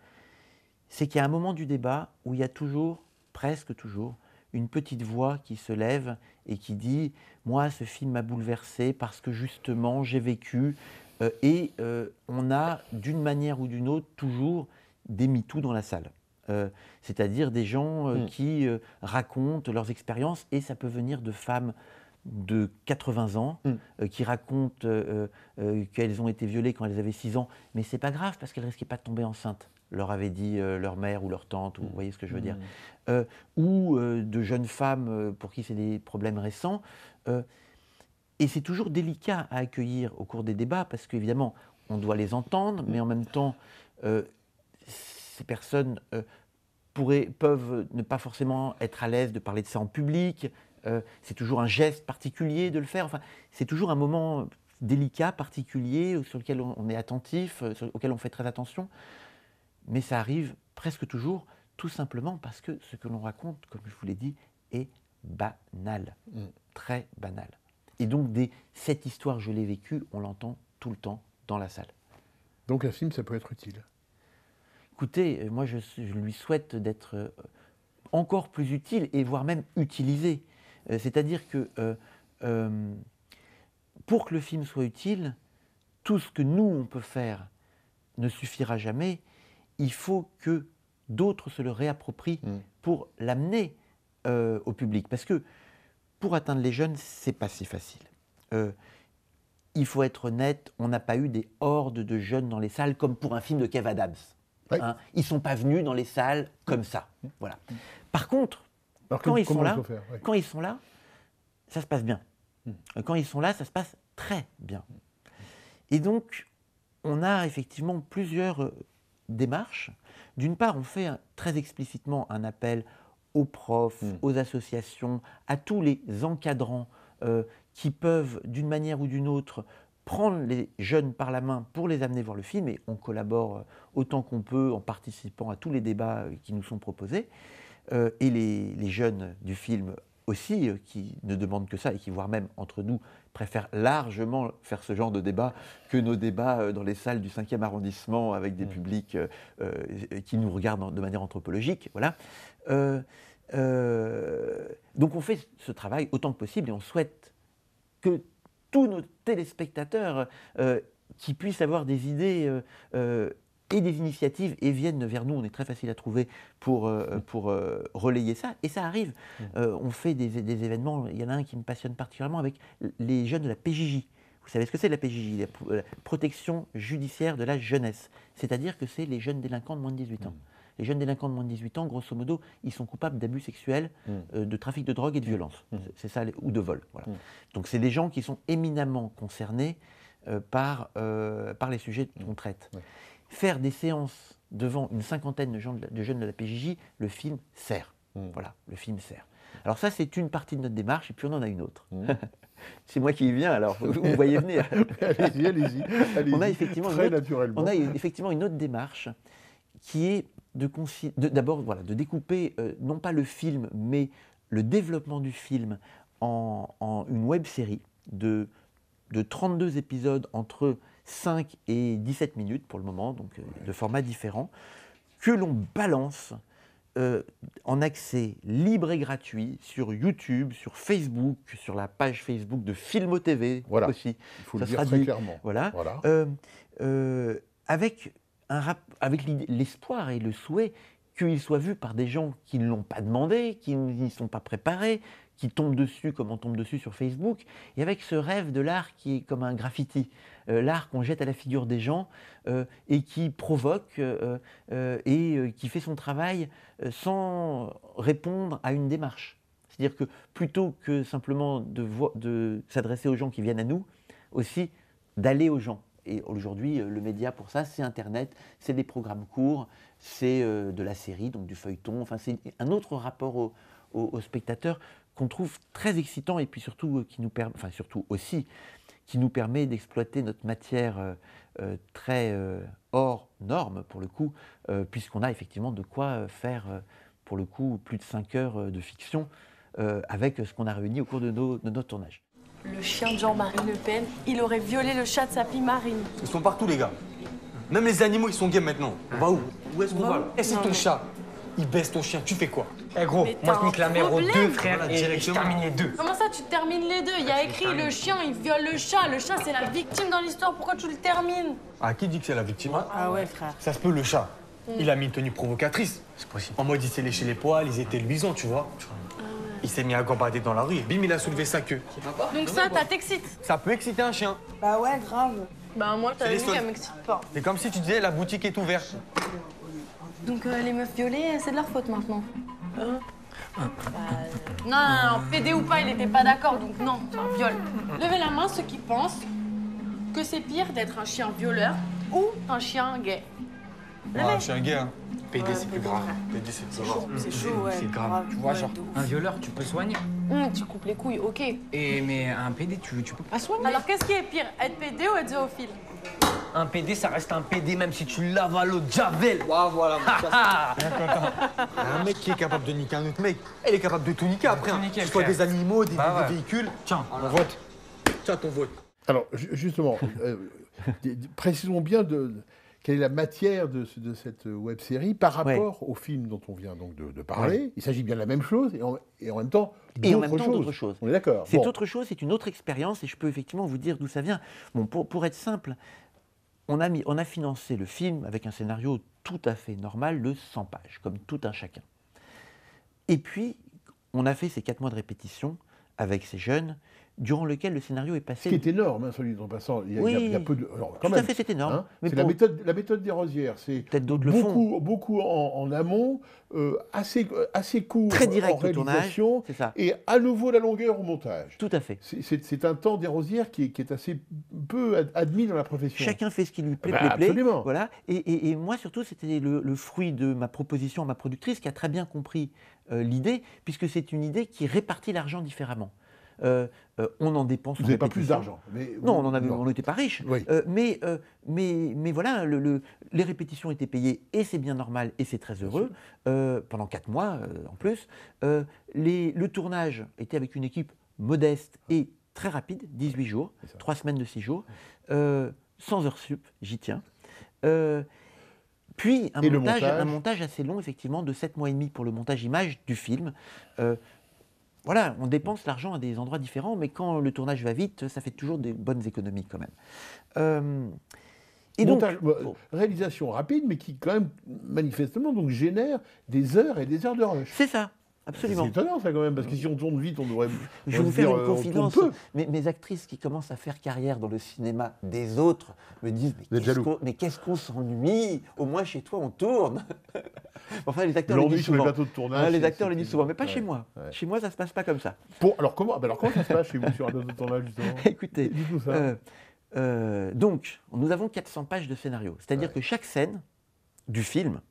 c'est qu'il y a un moment du débat où il y a toujours, presque toujours, une petite voix qui se lève et qui dit ⁇ Moi, ce film m'a bouleversé parce que justement, j'ai vécu euh, Et euh, on a, d'une manière ou d'une autre, toujours des MeToo dans la salle. Euh, c'est-à-dire des gens hmm. qui racontent leurs expériences, et ça peut venir de femmes de 80 ans hmm. qui racontent qu'elles ont été violées quand elles avaient 6 ans, mais c'est pas grave parce qu'elles risquaient pas de tomber enceinte leur avait dit euh, leur mère ou leur tante, vous mm. voyez ce que je veux mm. dire, euh, ou euh, de jeunes femmes pour qui c'est des problèmes récents. et c'est toujours délicat à accueillir au cours des débats, parce qu'évidemment, on doit les entendre, mais en même temps, ces personnes pourraient, peuvent ne pas forcément être à l'aise de parler de ça en public. c'est toujours un geste particulier de le faire. Enfin, c'est toujours un moment délicat, particulier, sur lequel on est attentif, auquel on fait très attention mais ça arrive presque toujours, tout simplement parce que ce que l'on raconte, comme je vous l'ai dit, est banal, mm. très banal. Et donc, des, cette histoire, je l'ai vécue, on l'entend tout le temps dans la salle. Donc, un film, ça peut être utile Écoutez, euh, moi, je, lui souhaite d'être euh, encore plus utile et voire même utilisé. Euh, c'est-à-dire que pour que le film soit utile, tout ce que nous, on peut faire ne suffira jamais il faut que d'autres se le réapproprient mm. pour l'amener euh, au public. Parce que pour atteindre les jeunes, c'est pas si facile. Euh, il faut être honnête, on n'a pas eu des hordes de jeunes dans les salles comme pour un film de Kev Adams. Ils ne hein. ils sont pas venus dans les salles comme ça. Mm. Voilà. Par contre, quand, ils sont là, quand ils sont là, ça se passe bien. Mm. Euh, quand ils sont là, ça se passe très bien. Et donc, on a effectivement plusieurs démarche. D'une part, on fait très explicitement un appel aux profs, hmm. aux associations, à tous les encadrants euh, qui peuvent, d'une manière ou d'une autre, prendre les jeunes par la main pour les amener voir le film, et on collabore euh, autant qu'on peut en participant à tous les débats euh, qui nous sont proposés. et les, les, jeunes du film aussi euh, qui ne demandent que ça et qui, voire même entre nous, préfèrent largement faire ce genre de débat que nos débats euh, dans les salles du 5e arrondissement avec des mm. publics euh, qui nous regardent de manière anthropologique. Voilà. donc on fait ce travail autant que possible et on souhaite que tous nos téléspectateurs qui puissent avoir des idées et des initiatives et viennent vers nous. On est très facile à trouver pour, euh, pour euh, relayer ça. Et ça arrive. Euh, on fait des, des, événements. Il y en a un qui me passionne particulièrement avec les jeunes de la PJJ. Vous savez ce que c'est la PJJ la, protection judiciaire de la jeunesse. C'est-à-dire que c'est les jeunes délinquants de moins de 18 ans. Mm. Les jeunes délinquants de moins de 18 ans, grosso modo, ils sont coupables d'abus sexuels, mm. de trafic de drogue et de violence. Mm. C'est ça, ou de vol. Voilà. Donc c'est des gens qui sont éminemment concernés par, par les sujets qu'on traite faire des séances devant une cinquantaine de, de, jeunes de la PJJ, le film sert. Mm. Voilà, le film sert. Alors ça, c'est une partie de notre démarche, et puis on en a une autre. Mm. (laughs) c'est moi qui y viens, alors vous, voyez venir. (laughs) allez-y, allez-y. on, a effectivement Très une on a effectivement une autre démarche qui est de d'abord voilà, de découper euh, non pas le film, mais le développement du film en, une web série de, de 32 épisodes entre 5 et 17 minutes pour le moment, donc euh, de formats différents, que l'on balance euh, en accès libre et gratuit sur YouTube, sur Facebook, sur la page Facebook de Filmo TV voilà. aussi. Il faut le dire clairement. Voilà. Euh, avec avec l'espoir et le souhait qu'il soit vu par des gens qui ne l'ont pas demandé, qui n'y sont pas préparés, qui tombe dessus comme on tombe dessus sur Facebook, et avec ce rêve de l'art qui est comme un graffiti, euh, l'art qu'on jette à la figure des gens euh, et qui provoque euh, et qui fait son travail sans répondre à une démarche. C'est-à-dire que plutôt que simplement de, s'adresser aux gens qui viennent à nous, aussi d'aller aux gens. Et aujourd'hui, le média pour ça, c'est Internet, c'est des programmes courts, c'est de la série, donc du feuilleton, enfin c'est un autre rapport au, au spectateur qu'on trouve très excitant et puis surtout, euh, qui nous permet, enfin, surtout aussi, qui nous permet d'exploiter notre matière euh, euh, très hors norme, pour le coup, puisqu'on a effectivement de quoi faire, pour le coup, plus de 5 heures de fiction avec ce qu'on a réuni au cours de, notre tournage. Le chien de Jean-Marie Le Pen, il aurait violé le chat de sa fille Marine. Ils sont partout, les gars. Même les animaux, ils sont gays maintenant. On va où Où est-ce qu'on va, Et eh, c'est ton chat il baisse ton chien, tu fais quoi Eh gros, moi je nique la mère aux deux frères la et je deux. Comment ça, tu termines les deux Il y a ah, écrit le chien, il viole le chat. Le chat, c'est la victime dans l'histoire. Pourquoi tu le termines Ah, qui dit que c'est la victime hein Ah ouais, frère. Ça se peut, le chat. Mm. Il a mis une tenue provocatrice. C'est possible. En mode, il s'est léché les poils, ils étaient luisants, tu vois. Ah il s'est mis à gambader dans la rue bim, il a soulevé sa queue. Donc ça, ça t'excite Ça peut exciter un chien. Bah ouais, grave. Bah moi, t'as vu m'excite pas. C'est comme si tu disais la boutique est ouverte. Donc euh, les meufs violées, euh, c'est de leur faute maintenant. Hein ah. euh, non, pédé ou pas, il n'était pas d'accord, donc non, c'est un viol. Levez la main ceux qui pensent que c'est pire d'être un chien violeur ou un chien gay. un chien gay, hein. PD, c'est plus grave. Pédé, c'est plus grave. C'est Tu vois, genre, un violeur, tu peux soigner. Mmh, tu coupes les couilles, ok. Et mais un pédé, tu, tu peux pas soigner. Alors, qu'est-ce qui est pire, être pédé ou être zoophile un PD, ça reste un PD, même si tu laves à l'eau de Javel. Waouh, voilà. Ah, ah, ah. un mec qui est capable de niquer un autre mec, elle est capable de tout niquer après. Hein. Niquer, soit des animaux, des, bah véhicules. Tiens, vote. Tiens, ton vote. Alors, justement, euh, (laughs) précisons bien de quelle est la matière de, cette euh, web série par rapport au film dont on vient donc de, parler. Il s'agit bien de la même chose et en, même temps et en même temps d'autres choses. d'accord. C'est autre chose, c'est une autre expérience et je peux effectivement vous dire d'où ça vient. Bon, pour, être simple, on a, on a financé le film avec un scénario tout à fait normal de 100 pages, comme tout un chacun. Et puis, on a fait ces quatre mois de répétition avec ces jeunes durant lequel le scénario est passé. Ce qui est énorme, celui hein, en passant. Il y a, peu de. tout à fait, c'est énorme. Hein, c'est la, méthode, la méthode des Rosières. C'est beaucoup, beaucoup en, amont, euh, assez, euh, assez court Très direct en tournage, ça. et à nouveau la longueur au montage. Tout à fait. C'est un temps des Rosières qui, qui, est assez peu admis dans la profession. Chacun fait ce qui lui ah bah, plaît, absolument. Voilà. Et, et, moi, surtout, c'était le, fruit de ma proposition à ma productrice qui a très bien compris euh, l'idée, puisque c'est une idée qui répartit l'argent différemment. Euh, euh, on en dépense. Vous n'avez pas plus d'argent. Non, on on n'était pas riche. Euh, mais, mais, voilà, les répétitions étaient payées et c'est bien normal et c'est très heureux pendant quatre mois en plus. le tournage était avec une équipe modeste et très rapide, 18 jours, trois semaines de 6 jours, sans heures sup, j'y tiens. Puis un montage, assez long, effectivement, de 7 mois et demi pour le montage image du film voilà, on dépense l'argent à des endroits différents, mais quand le tournage va vite, ça fait toujours des bonnes économies quand même. Euh, et donc, bah, réalisation rapide, mais qui quand même manifestement donc génère des heures et des heures de rush. C'est ça, Absolument. C'est étonnant ça quand même, parce que si on tourne vite, on devrait. Je vais vous faire une euh, confidence. Mes, actrices qui commencent à faire carrière dans le cinéma des autres me disent Mais qu'est-ce qu'on s'ennuie Au moins chez toi, on tourne. (laughs) enfin, les acteurs le disent souvent. Hein, les acteurs les disent souvent, mais pas chez moi. Chez moi, ça ne se passe pas comme ça. Pour, alors comment, bah, alors comment ça se passe chez vous sur un plateau de tournage justement (laughs) Écoutez, euh, euh, donc nous avons 400 pages de scénario. C'est-à-dire que chaque scène du film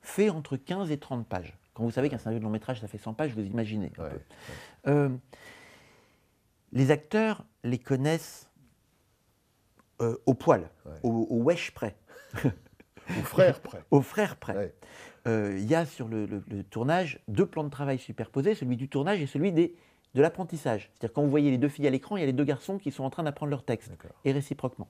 fait entre 15 et 30 pages. Quand vous savez qu'un scénario de long métrage, ça fait 100 pages, vous imaginez un peu. Euh, les acteurs les connaissent euh, au poil, au, wesh près. (laughs) au frère près. au frère près. Euh, il y a sur le, tournage deux plans de travail superposés, celui du tournage et celui des, de l'apprentissage. C'est-à-dire quand vous voyez les deux filles à l'écran, il y a les deux garçons qui sont en train d'apprendre leur texte, et réciproquement.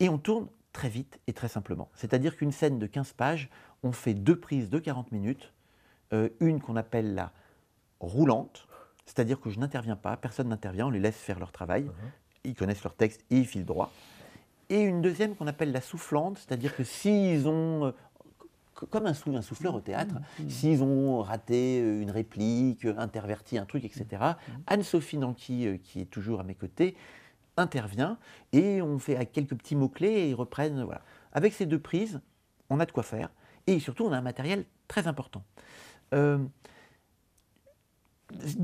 Et on tourne très vite et très simplement. C'est-à-dire qu'une scène de 15 pages, on fait deux prises de 40 minutes, euh, une qu'on appelle la roulante, c'est-à-dire que je n'interviens pas, personne n'intervient, on les laisse faire leur travail, uh-huh. ils connaissent leur texte et ils filent droit. Et une deuxième qu'on appelle la soufflante, c'est-à-dire que s'ils ont, euh, comme un, souffleur au théâtre, mm-hmm. s'ils ont raté euh, une réplique, interverti un truc, etc., mm-hmm. Anne-Sophie Nanki, qui est toujours à mes côtés, intervient et on fait quelques petits mots-clés et ils reprennent. Voilà. Avec ces deux prises, on a de quoi faire. Et surtout, on a un matériel très important. Euh,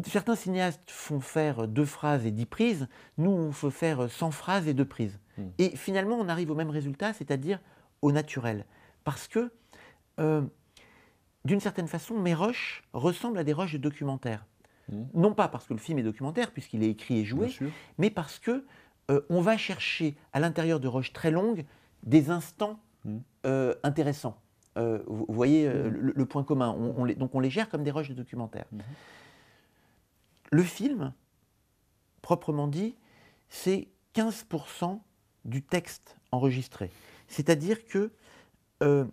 certains cinéastes font faire deux phrases et dix prises. Nous, on faut faire 100 phrases et deux prises. Hmm. Et finalement, on arrive au même résultat, c'est-à-dire au naturel. Parce que, euh, d'une certaine façon, mes roches ressemblent à des roches de documentaire. Hmm. Non pas parce que le film est documentaire, puisqu'il est écrit et joué, mais parce que euh, on va chercher à l'intérieur de roches très longues des instants hmm. intéressants. Euh, vous voyez euh, mhm. le, point commun. On, donc on les gère comme des roches de documentaire. Mhm. Le film, proprement dit, c'est 15% du texte enregistré. C'est-à-dire que euh,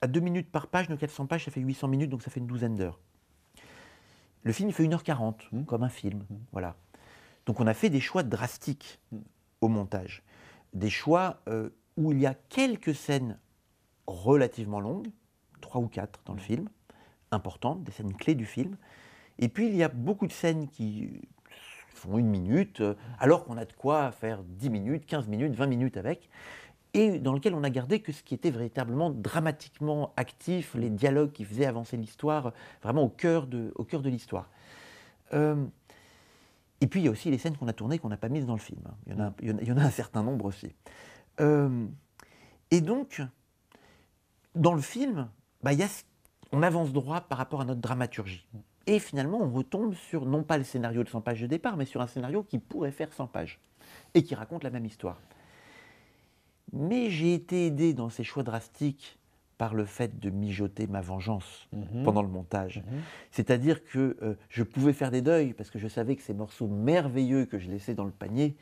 à 2 minutes par page, nos 400 pages, ça fait 800 minutes, donc ça fait une douzaine d'heures. Le film il fait 1h40, mhm. comme un film. Voilà. Donc on a fait des choix drastiques au montage. Des choix où il y a quelques scènes relativement longues, trois ou quatre dans le mm. film, importantes, des scènes clés du film. Et puis il y a beaucoup de scènes qui font une minute, mm. alors qu'on a de quoi faire 10 minutes, 15 minutes, 20 minutes avec, et dans lequel on a gardé que ce qui était véritablement dramatiquement actif, les dialogues qui faisaient avancer l'histoire, vraiment au cœur de, au cœur de l'histoire. Euh, et puis il y a aussi les scènes qu'on a tournées qu'on n'a pas mises dans le film. Il y, en a, y en a un certain nombre aussi. Euh, et donc, dans le film, bah, on avance droit par rapport à notre dramaturgie. Et finalement, on retombe sur non pas le scénario de 100 pages de départ, mais sur un scénario qui pourrait faire 100 pages et qui raconte la même histoire. Mais j'ai été aidé dans ces choix drastiques par le fait de mijoter ma vengeance mhm. pendant le montage. Mhm. C'est-à-dire que euh, je pouvais faire des deuils parce que je savais que ces morceaux merveilleux que je laissais dans le panier,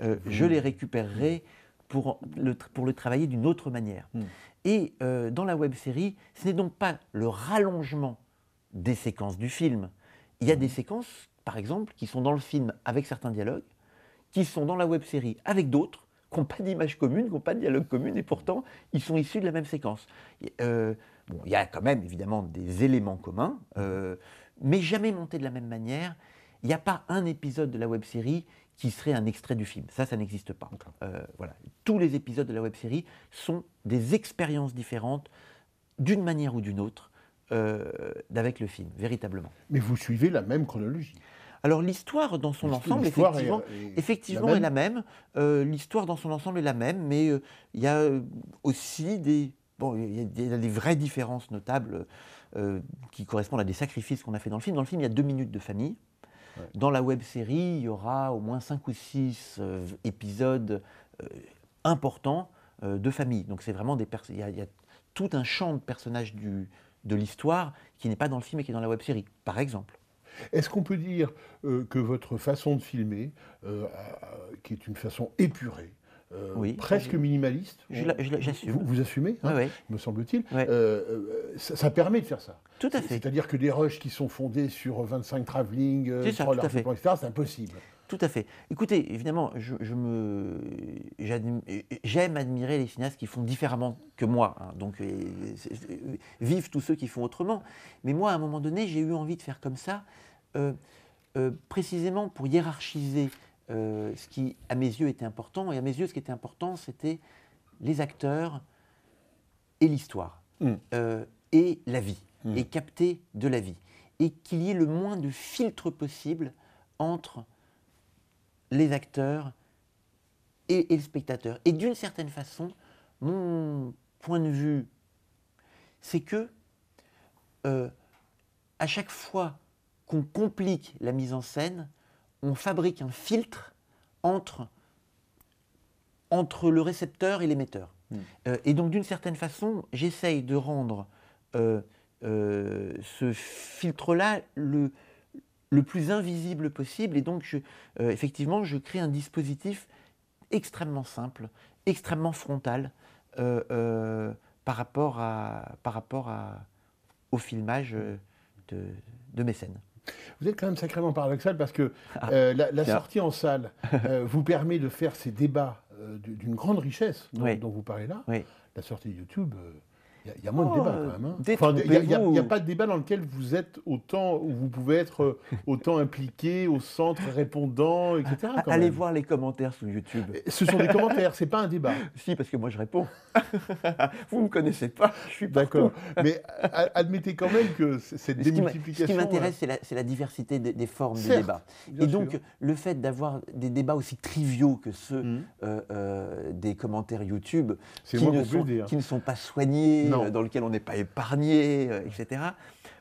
euh, je mhm. les récupérerais pour le, pour le travailler d'une autre manière. Et euh, dans la web série, ce n'est donc pas le rallongement des séquences du film. Il y a des séquences, par exemple, qui sont dans le film avec certains dialogues, qui sont dans la web série avec d'autres, qui n'ont pas d'image commune, qui n'ont pas de dialogue commune, et pourtant, ils sont issus de la même séquence. Euh, il y a quand même évidemment des éléments communs, euh, mais jamais montés de la même manière. Il n'y a pas un épisode de la web série qui serait un extrait du film. Ça, ça n'existe pas. Euh, voilà. Tous les épisodes de la web série sont des expériences différentes, d'une manière ou d'une autre, euh, avec le film, véritablement. Mais vous suivez la même chronologie alors l'histoire dans son ensemble, effectivement, est, la même. Euh, l'histoire dans son ensemble est la même, mais il y a aussi des, bon, vraies différences notables qui correspondent à des sacrifices qu'on a fait dans le film. Dans le film, il y a deux minutes de famille. Dans la web série, il y aura au moins 5 ou 6 euh, épisodes euh, importants euh, de famille. Donc c'est vraiment des il y, a tout un champ de personnages de l'histoire qui n'est pas dans le film et qui est dans la web série, par exemple. Est-ce qu'on peut dire que votre façon de filmer, qui est une façon épurée, euh, presque minimaliste. Je, vous, assumez, hein, me semble-t-il. Euh, euh, ça, permet de faire ça. Tout à fait. C'est-à-dire que des rushs qui sont fondés sur 25 travelling, etc., c'est impossible. Tout à fait. Écoutez, évidemment, j'aime admirer les cinéastes qui font différemment que moi. Hein. donc, vivent tous ceux qui font autrement. Mais moi, à un moment donné, j'ai eu envie de faire comme ça, précisément pour hiérarchiser euh, ce qui, à mes yeux, était important. Et à mes yeux, ce qui était important, c'était les acteurs et l'histoire, mm. euh, et la vie, mm. et capter de la vie. Et qu'il y ait le moins de filtres possible entre les acteurs et, le spectateur. Et d'une certaine façon, mon point de vue, c'est que euh, à chaque fois qu'on complique la mise en scène, on fabrique un filtre entre, entre le récepteur et l'émetteur. Hmm. Euh, et donc, d'une certaine façon, j'essaye de rendre euh, euh, ce filtre-là le, le plus invisible possible. Et donc, effectivement, je crée un dispositif extrêmement simple, extrêmement frontal par rapport, à, par rapport au filmage de, de mes scènes. Vous êtes quand même sacrément paradoxal parce que ah, euh, la, sortie en salle (laughs) euh, vous permet de faire ces débats euh, d'une grande richesse dont, vous parlez là. La sortie YouTube, il y, a moins de débat oh, quand même. Hein. Il n'y a, pas de débat dans lequel vous êtes autant, où vous pouvez être euh, autant impliqué, au centre, répondant, etc. Allez voir les commentaires sur YouTube. Ce sont des commentaires, c'est pas un débat. (laughs) Si, parce que moi je réponds. (laughs) vous me connaissez pas, je suis d'accord. Mais admettez quand même que cette démultiplication. Ce qui m'intéresse, c'est la, la, diversité des, formes de débat. Et donc le fait d'avoir des débats aussi triviaux que ceux mm. euh, euh, des commentaires YouTube, qui ne, sont, qui ne, sont, pas soignés. Euh, dans lequel on n'est pas épargné, euh, etc.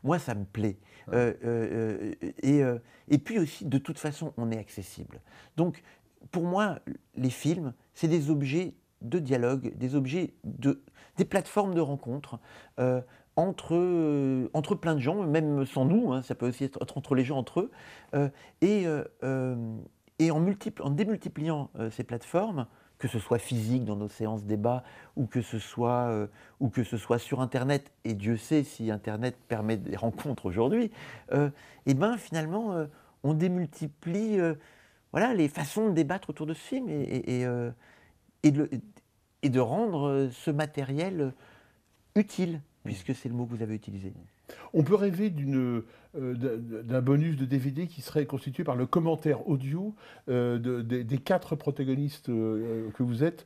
Moi, ça me plaît. Euh, et, et, puis aussi, de toute façon, on est accessible. Donc, pour moi, les films, c'est des objets de dialogue, des objets de, des plateformes de rencontre entre, entre plein de gens, même sans nous, hein, ça peut aussi être entre les gens entre eux. et, et en, en, démultipliant ces plateformes, que ce soit physique dans nos séances débat ou que ce soit, euh, ou que ce soit sur Internet, et Dieu sait si Internet permet des rencontres aujourd'hui, euh, et ben finalement, euh, on démultiplie voilà, les façons de débattre autour de ce film et, et, de, rendre ce matériel utile puisque c'est le mot que vous avez utilisé. On peut rêver euh, d'un bonus de DVD qui serait constitué par le commentaire audio euh, des, quatre protagonistes euh, que vous êtes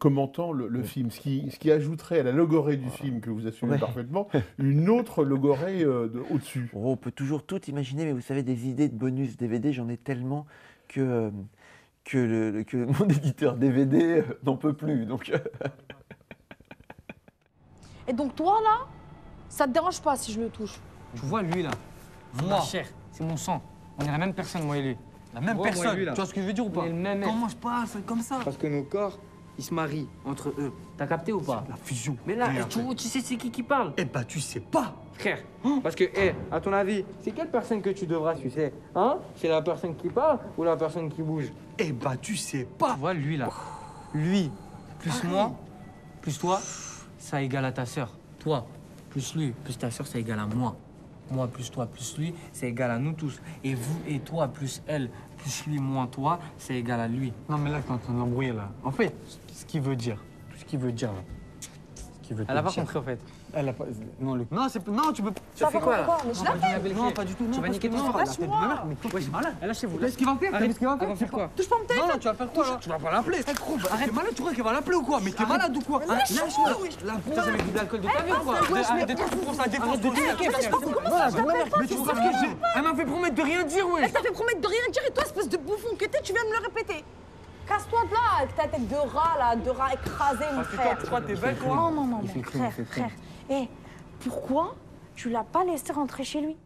commentant le, film, ce qui, ajouterait à la logorée du film que vous assumez parfaitement une autre logorée au-dessus. Oh, on peut toujours tout imaginer, mais vous savez, des idées de bonus DVD, j'en ai tellement que, que mon (laughs) éditeur DVD n'en peut plus. Donc. (laughs) Et donc toi là, ça te dérange pas si je le touche. Tu vois lui là, moi, chair, c'est mon sang. On est la même personne moi et lui. La même personne. tu vois ce que je veux dire ou pas Comment je parle comme ça Parce que nos corps, ils se marient entre eux. T'as capté ou pas La fusion. Mais là, tu, sais c'est qui qui parle Eh bah tu sais pas. Frère, hein parce que, eh, à ton avis, c'est quelle personne que tu devras sais, Hein C'est la personne qui parle ou la personne qui bouge Eh bah tu sais pas. Tu vois lui là. Lui, plus moi, plus toi, ça égale à ta sœur. Toi, plus lui, plus ta sœur, c'est égal à moi. Moi plus toi plus lui, c'est égal à nous tous. Et vous et toi plus elle plus lui moins toi, c'est égal à lui. Non mais là, t'es en train de là. En fait, ce qu'il veut dire, tout ce qu'il veut dire là. Ce qu'il veut Elle a pas compris en fait. Elle pas. Non, Luc. non, c'est... non tu peux. Tu as fait quoi, là Mais je l'appelle Non, pas du tout. Non, tu vas niquer ton Lâche-moi Mais toi, c'est malade. Lâchez-vous. Qu'est-ce qu'il va faire Qu'est-ce qu'il va faire Faire quoi Touche pas mon tête Non, tu vas faire quoi Tu vas pas l'appeler. Elle trouve. Arrête. T'es malade, tu crois qu'elle va l'appeler ou quoi Mais t'es malade ou quoi Lâche-moi. La putain, ça met de l'alcool de ta vie ou quoi Arrête d'être fou pour ça défense de Mais tu crois que j'ai Elle m'a fait promettre de rien dire, ouais. Elle t'a fait promettre de rien dire et toi, espèce de bouffon que tu viens me le répéter. Casse-toi de là avec ta tête de rat, là, de rat écrasé, mon frère. Pourquoi t'es belle, quoi Non, non, non, frère, frère. Et eh, pourquoi tu l'as pas laissé rentrer chez lui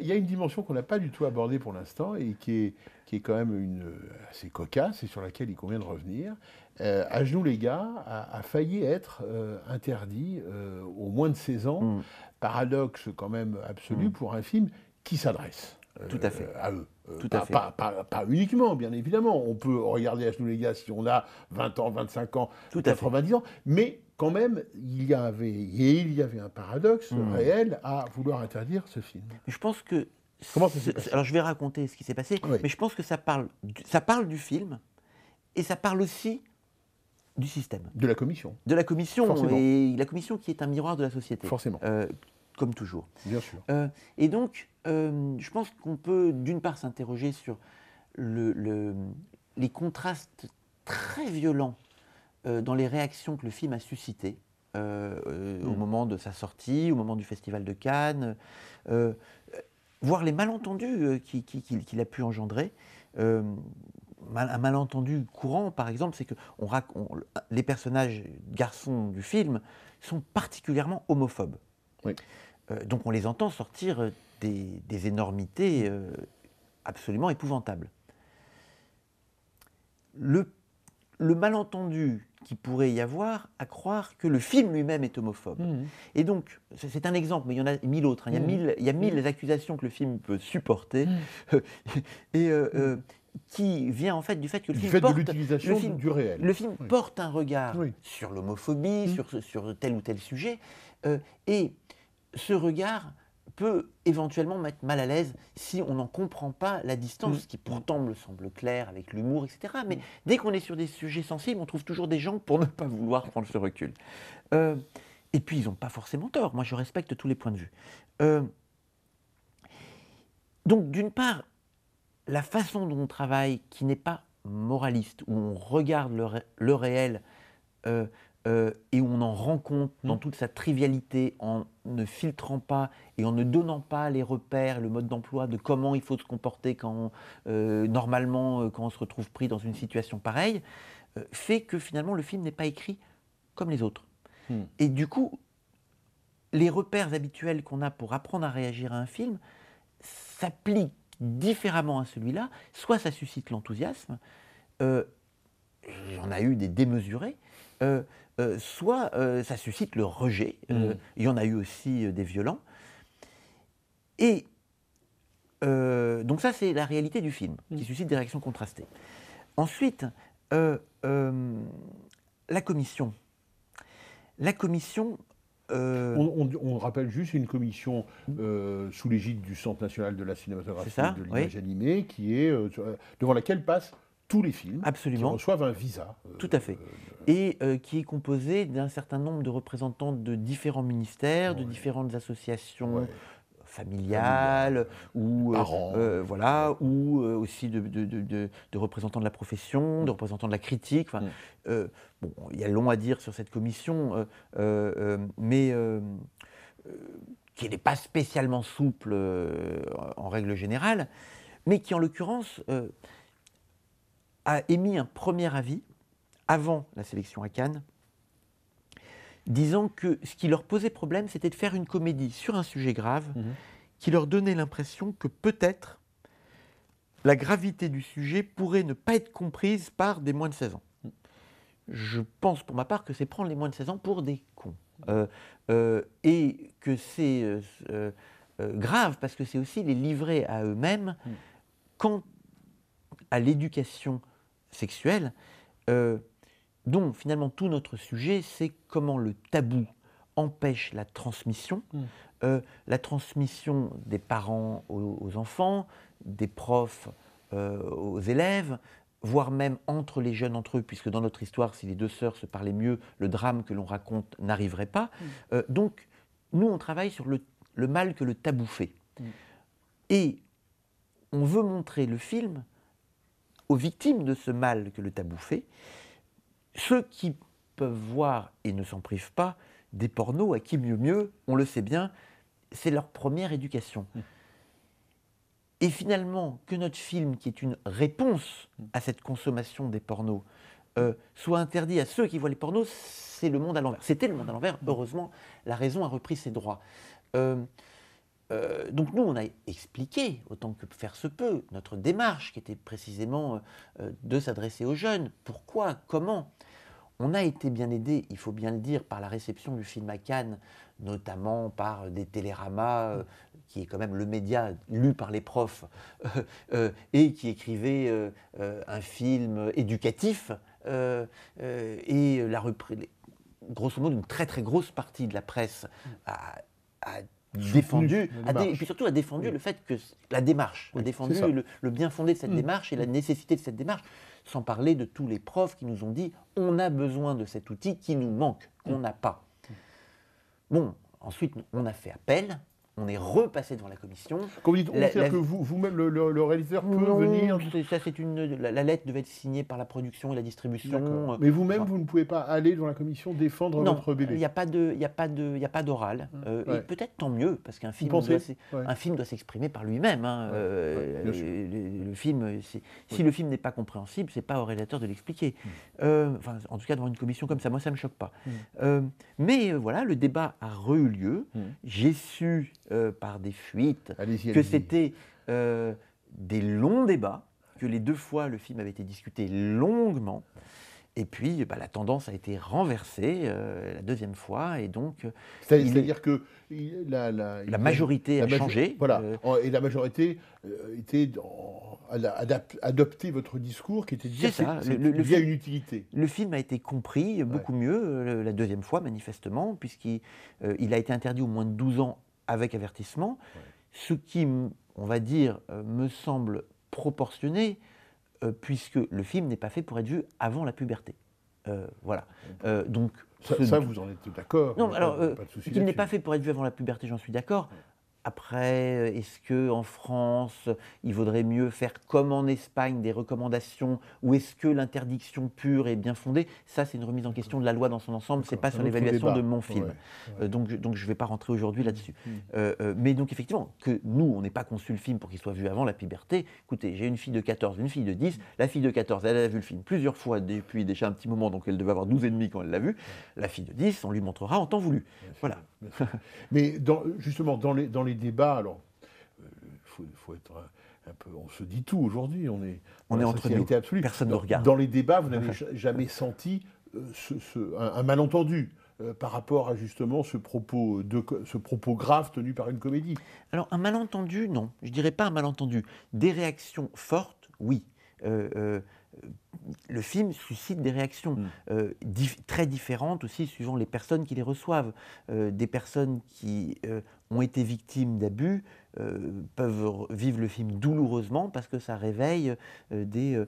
il y, a une dimension qu'on n'a pas du tout abordée pour l'instant et qui est, qui est quand même une, euh, assez cocasse et sur laquelle il convient de revenir. Euh, à genoux, les gars, a, failli être euh, interdit euh, au moins de 16 ans. Mm. Paradoxe quand même absolu mm. pour un film qui s'adresse tout à, fait. à eux. Euh, Tout à pas, fait. Pas, uniquement, bien évidemment. On peut regarder à genoux les gars si on a 20 ans, 25 ans, Tout 90 ans. Mais quand même, il y avait, il y avait un paradoxe hmm. réel à vouloir interdire ce film. Je pense que. Comment Alors je vais raconter ce qui s'est passé, mais je pense que ça parle, ça parle du film et ça parle aussi du système. De la commission. De la commission, et la commission qui est un miroir de la société. Forcément. Euh, comme toujours. Bien sûr. Euh, et donc, euh, je pense qu'on peut d'une part s'interroger sur les contrastes très violents euh, dans les réactions que le film a suscitées au mm. moment de sa sortie, au moment du Festival de Cannes, voir les malentendus qu'il a pu engendrer un malentendu courant, par exemple, c'est que les personnages garçons du film sont particulièrement homophobes. Euh, donc on les entend sortir euh, des, énormités euh, absolument épouvantables. Le, malentendu qui pourrait y avoir à croire que le film lui-même est homophobe. Mmh. Et donc, c'est un exemple, mais il y en a mille autres. Hein. Il, y a mmh. mmh. mille, accusations que le film peut supporter. (laughs) Et qui vient en fait du fait que le film porte un regard sur l'homophobie, sur, sur tel ou tel sujet, et ce regard peut éventuellement mettre mal à l'aise si on n'en comprend pas la distance, ce mm. qui pourtant me semble clair avec l'humour, etc. Mais mm. dès qu'on est sur des sujets sensibles, on trouve toujours des gens pour ne pas vouloir prendre ce recul. Euh, et puis, ils n'ont pas forcément tort. Moi, je respecte tous les points de vue. Euh, donc, d'une part, la façon dont on travaille, qui n'est pas moraliste, où on regarde le, réel euh, euh, et où on en rend compte mm. dans toute sa trivialité en ne filtrant pas et en ne donnant pas les repères, le mode d'emploi de comment il faut se comporter quand euh, normalement euh, quand on se retrouve pris dans une situation pareille, fait que finalement le film n'est pas écrit comme les autres. Mm. Et du coup, les repères habituels qu'on a pour apprendre à réagir à un film s'appliquent différemment à celui-là. Soit ça suscite l'enthousiasme, j'en ai eu des démesurés. Euh, soit euh, ça suscite le rejet, euh, mm. il y en a eu aussi des violents. Et donc ça, c'est la réalité du film, mm. qui suscite des réactions contrastées. Ensuite, la commission. La commission On, rappelle juste une commission mm. sous l'égide du Centre national de la cinématographie et de l'image animée, qui est devant laquelle passe tous les films Absolument. qui reçoivent un visa. Euh, Tout à fait. Euh, et euh, qui est composé d'un certain nombre de représentants de différents ministères, de différentes associations. familiales, ou voilà, ou aussi de, représentants de la profession, mm. de représentants de la critique. Mm. bon, il y a long à dire sur cette commission, mais qui n'est pas spécialement souple en règle générale, mais qui en l'occurrence a émis un premier avis avant la sélection à Cannes, disant que ce qui leur posait problème, c'était de faire une comédie sur un sujet grave mhm. qui leur donnait l'impression que peut-être la gravité du sujet pourrait ne pas être comprise par des moins de 16 ans. Mhm. Je pense pour ma part que c'est prendre les moins de 16 ans pour des cons. Euh, euh, et que c'est euh, grave parce que c'est aussi les livrer à eux-mêmes. Mhm. Quant à l'éducation sexuelle, euh, dont finalement tout notre sujet, c'est comment le tabou empêche la transmission, hmm. euh, la transmission des parents aux, enfants, des profs euh, aux élèves, voire même entre les jeunes entre eux, puisque dans notre histoire, si les deux sœurs se parlaient mieux, le drame que l'on raconte n'arriverait pas. Hmm. donc, nous, on travaille sur le, mal que le tabou fait. Hmm. Et on veut montrer le film aux victimes de ce mal que le tabou fait, ceux qui peuvent voir et ne s'en privent pas des pornos à qui mieux mieux, on le sait bien, c'est leur première éducation. Mmh. Et finalement, que notre film, qui est une réponse mmh. à cette consommation des pornos, euh, soit interdit à ceux qui voient les pornos, c'est le monde à l'envers. C'était le monde à l'envers. Mmh. Heureusement, la raison a repris ses droits. Euh, euh, donc nous, on a expliqué, autant que faire se peut, notre démarche qui était précisément euh, euh, de s'adresser aux jeunes, pourquoi, comment. On a été bien aidé, il faut bien le dire, par la réception du film à Cannes, notamment par des téléramas, qui est quand même le média lu par les profs, et qui écrivait un film éducatif, et la reprise, grosso modo, une très très grosse partie de la presse a et puis surtout a défendu le fait que la démarche, défendu le, bien fondé de cette mm. démarche et la mm. nécessité de cette démarche, sans parler de tous les profs qui nous ont dit on a besoin de cet outil qui nous manque, qu'on mm. n'a pas. Bon, ensuite on a fait appel, on est repassé devant la commission. comme vous dites on, la, que vous, vous-même, le, réalisateur peut venir. ça, c'est une. La, lettre devait être signée par la production et la distribution. Euh, mais vous-même, vous ne pouvez pas aller devant la commission défendre votre bébé. Il n'y a pas de, il a pas de, il a pas d'oral. Mmh. Euh, et peut-être tant mieux, parce qu'un film, doit, s'exprimer par lui-même. Hein. Euh, le, film, si le film n'est pas compréhensible, c'est pas au réalisateur de l'expliquer. Mmh. en tout cas, devant une commission comme ça, moi, ça me choque pas. Mmh. mais voilà, le débat a re eu lieu. J'ai su euh, par des fuites, que c'était euh, des longs débats, que les deux fois le film avait été discuté longuement. Et puis, bah, la tendance a été renversée euh, la deuxième fois, et donc... C'est, à dire que la, majorité a changé. Voilà, et la majorité était adopter a adopté votre discours, qui était dit y ça, une utilité. Le film a été compris beaucoup mieux la deuxième fois, manifestement, puisqu'il a été interdit au moins de 12 ans avec avertissement, ce qui, on va dire, euh, me semble proportionné, euh, puisque le film n'est pas fait pour être vu avant la puberté. Euh, voilà. donc, ça, ça, vous en êtes d'accord Non, alors, qu'il n'est pas fait pour être vu avant la puberté, j'en suis d'accord. Après, euh, est-ce que en France, il vaudrait mieux faire comme en Espagne des recommandations ou est-ce que l'interdiction pure est bien fondée Ça, c'est une remise en question de la loi dans son ensemble. C'est pas sur l'évaluation de mon film. donc, euh, donc, je ne vais pas rentrer aujourd'hui mmh, là-dessus. Mmh. Euh, mais donc, effectivement, que nous, on n'ait pas conçu le film pour qu'il soit vu avant la puberté. Écoutez, j'ai une fille de 14, une fille de 10. Mmh. La fille de 14, elle a vu le film plusieurs fois depuis déjà un petit moment, donc elle devait avoir 12 et demi quand elle l'a vu. La fille de 10, on lui montrera en temps voulu. voilà. mais justement, dans les, dans les débats, alors, il euh, faut, être un, peu. On se dit tout aujourd'hui, on est, on est entre nous. Absolue. Personne ne regarde. Dans les débats, vous n'avez jamais senti euh, un, malentendu. Euh, par rapport à justement ce propos, de, ce propos grave tenu par une comédie Alors un malentendu, non. Je ne dirais pas un malentendu. Des réactions fortes, oui le film suscite des réactions mm. euh, très différentes aussi suivant les personnes qui les reçoivent. Euh, des personnes qui euh, ont été victimes d'abus peuvent vivre le film douloureusement parce que ça réveille des,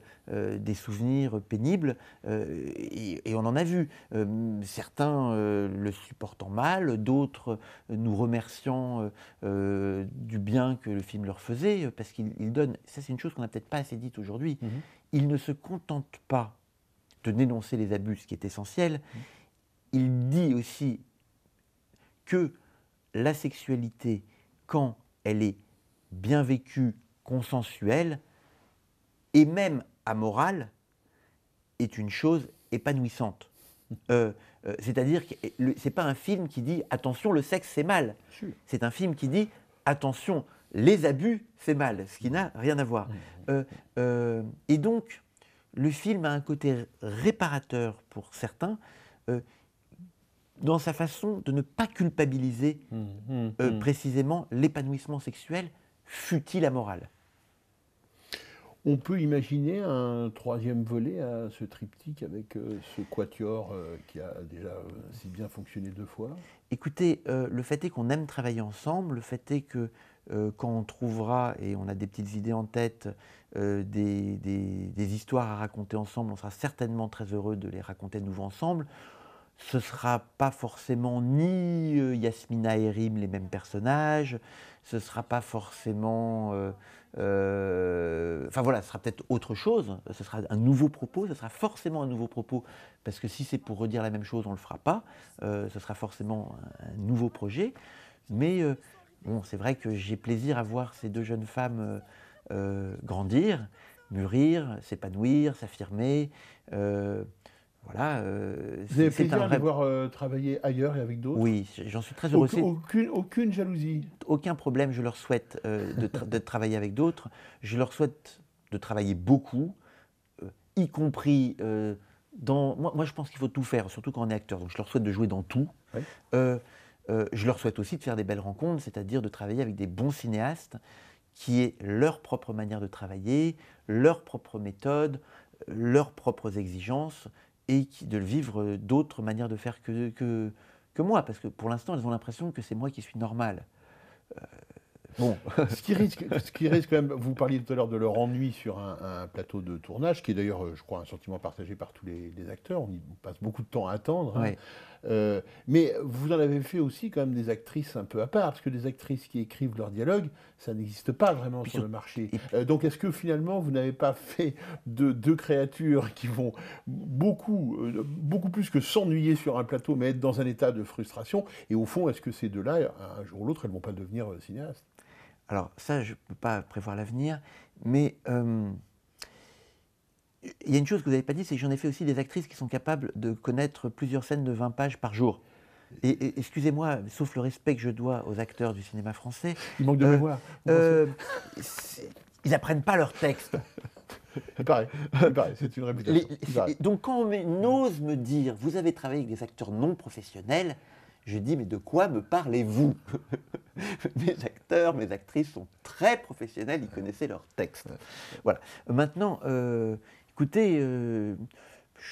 souvenirs pénibles et, on en a vu. certains le supportant mal, d'autres nous remerciant du bien que le film leur faisait parce qu'il donne, ça c'est une chose qu'on n'a peut-être pas assez dite aujourd'hui, mm-hmm il ne se contente pas de dénoncer les abus, ce qui est essentiel, mmh. il dit aussi que la sexualité, quand elle est bien vécue, consensuelle, et même amorale, est une chose épanouissante. Mmh. Euh, euh, c'est-à-dire que n'est pas un film qui dit attention le sexe c'est mal. C'est un film qui dit attention les abus, c'est mal, ce qui n'a rien à voir. Mmh. Euh, euh, et donc, le film a un côté réparateur pour certains, euh, dans sa façon de ne pas culpabiliser mmh. Mmh. précisément l'épanouissement sexuel, fut-il amoral. On peut imaginer un troisième volet à ce triptyque avec ce quatuor qui a déjà si bien fonctionné deux fois Écoutez, le fait est qu'on aime travailler ensemble, le fait est que euh, quand on trouvera, et on a des petites idées en tête, euh, des, des, histoires à raconter ensemble, on sera certainement très heureux de les raconter de nouveau ensemble. Ce ne sera pas forcément ni euh, Yasmina et Rim les mêmes personnages, ce ne sera pas forcément... Enfin voilà, ce sera peut-être autre chose, ce sera un nouveau propos, ce sera forcément un nouveau propos, parce que si c'est pour redire la même chose, on ne le fera pas, ce sera forcément un nouveau projet, mais Bon, c'est vrai que j'ai plaisir à voir ces deux jeunes femmes euh, euh, grandir, mûrir, s'épanouir, s'affirmer. Euh, voilà. Euh, Vous avez plaisir à les voir travailler ailleurs et avec d'autres Oui, j'en suis très heureux. Aucune, aucune, jalousie Aucun problème, je leur souhaite de, travailler avec d'autres. Je leur souhaite de travailler beaucoup, y compris dans... Moi, moi je pense qu'il faut tout faire, surtout quand on est acteur. Donc je leur souhaite de jouer dans tout. Euh, je leur souhaite aussi de faire des belles rencontres, c'est-à-dire de travailler avec des bons cinéastes qui aient leur propre manière de travailler, leur propre méthode, leurs propres exigences et qui, de le vivre d'autres manières de faire que, que, moi, parce que pour l'instant, ils ont l'impression que c'est moi qui suis normal. Euh, bon. (laughs) ce, qui risque, ce qui risque quand même, vous parliez tout à l'heure de leur ennui sur un, plateau de tournage, qui est d'ailleurs, euh, je crois, un sentiment partagé par tous les, acteurs. On, y, passe beaucoup de temps à attendre. Hein. Euh, mais vous en avez fait aussi quand même des actrices un peu à part, parce que des actrices qui écrivent leurs dialogues, ça n'existe pas vraiment sur le marché. Euh, donc est-ce que finalement vous n'avez pas fait de deux créatures qui vont beaucoup, euh, beaucoup plus que s'ennuyer sur un plateau, mais être dans un état de frustration Et au fond, est-ce que ces deux-là, un jour ou l'autre, elles ne vont pas devenir cinéastes Alors ça, je ne peux pas prévoir l'avenir, mais il y a une chose que vous n'avez pas dit, c'est que j'en ai fait aussi des actrices qui sont capables de connaître plusieurs scènes de 20 pages par jour. Et, excusez-moi, sauf le respect que je dois aux acteurs du cinéma français. Ils manque de euh, mémoire. Euh, ils n'apprennent pas leur texte. (laughs) (laughs) pareil, c'est une réputation. donc quand on ose me dire, vous avez travaillé avec des acteurs non professionnels, je dis, mais de quoi me parlez-vous (laughs) Mes acteurs, mes actrices sont très professionnels, ils connaissaient leur texte. Voilà. Maintenant, euh, écoutez, euh,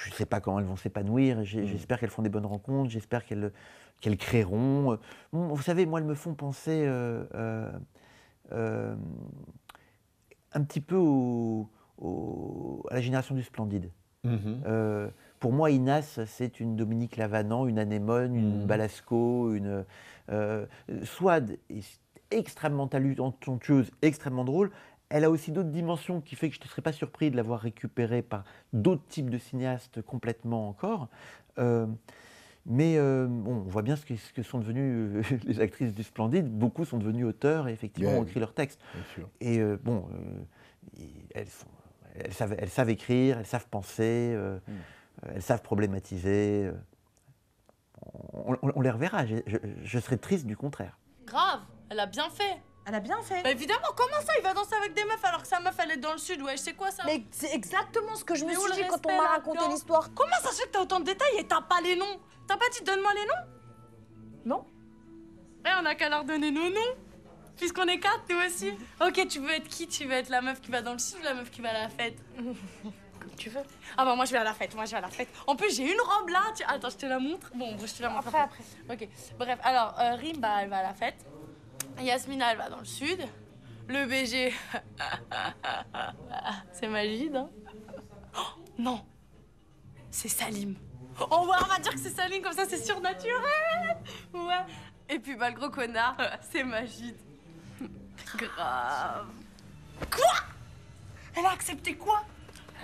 je ne sais pas comment elles vont s'épanouir, mm. j'espère qu'elles font des bonnes rencontres, j'espère qu'elles créeront. Euh, vous savez, moi, elles me font penser euh, un petit peu à la génération du Splendide. Mm-hmm. pour moi, Inas, c'est une Dominique Lavanant, une Anémone, une mm. Balasco, une Swad, extrêmement talentueuse, extrêmement drôle elle a aussi d'autres dimensions qui fait que je ne serais pas surpris de l'avoir récupérée par d'autres types de cinéastes complètement encore. Euh, mais euh, on voit bien ce que, sont devenues euh, (laughs) les actrices du Splendide. Beaucoup sont devenues auteurs et effectivement ont écrit leurs textes. Et bon, elles, savent, écrire, elles savent penser, hmm. elles savent problématiser. On, les reverra. je serais triste du contraire. Grave, elle a bien fait. Elle a bien fait. Bah évidemment, comment ça Il va danser avec des meufs alors que sa meuf elle est dans le sud, ouais, c'est quoi ça Mais c'est exactement ce que je me suis dit quand on m'a raconté l'histoire. Comment ça se fait que t'as autant de détails et t'as pas les noms T'as pas dit donne-moi les noms Non. et eh, on a qu'à leur donner nos noms Puisqu'on est quatre, nous aussi. Ok, tu veux être qui Tu veux être la meuf qui va dans le sud ou la meuf qui va à la fête (laughs) Comme tu veux. Ah bah moi je vais à la fête, moi je vais à la fête. En plus j'ai une robe là. Attends, je te la montre. Bon, je te la montre après. après. Ok. Bref, alors euh, Rim, bah elle va à la fête. Ah, Yasmina, elle va dans le sud. Le BG. (laughs) c'est Magide, hein oh, Non C'est Salim. Oh, on va dire que c'est Salim, comme ça c'est surnaturel Ouais Et puis, malgré bah, le gros connard, euh, c'est Magide. (laughs) Grave. Quoi Elle a accepté quoi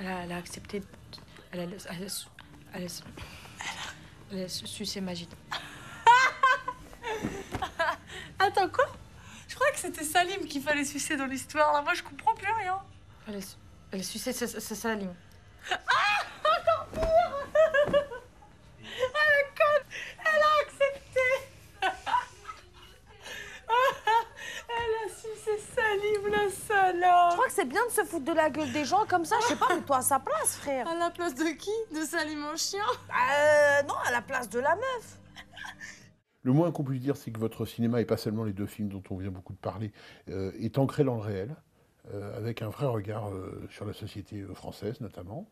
elle a, accepté. Elle a. Elle Elle a, su... elle (laughs) Attends, quoi je crois que c'était Salim qu'il fallait sucer dans l'histoire. Là, moi, je comprends plus rien. Elle est sucer, c'est Salim. Ah Encore pire (laughs) ah, Elle a accepté (laughs) Elle a sucé Salim, la salope Je crois que c'est bien de se foutre de la gueule des gens comme ça. Je sais pas, mais toi à sa place, frère. À la place de qui De Salim en chien Euh, non, à la place de la meuf. Le moins qu'on puisse dire, c'est que votre cinéma, et pas seulement les deux films dont on vient beaucoup de parler, euh, est ancré dans le réel, euh, avec un vrai regard euh, sur la société française notamment.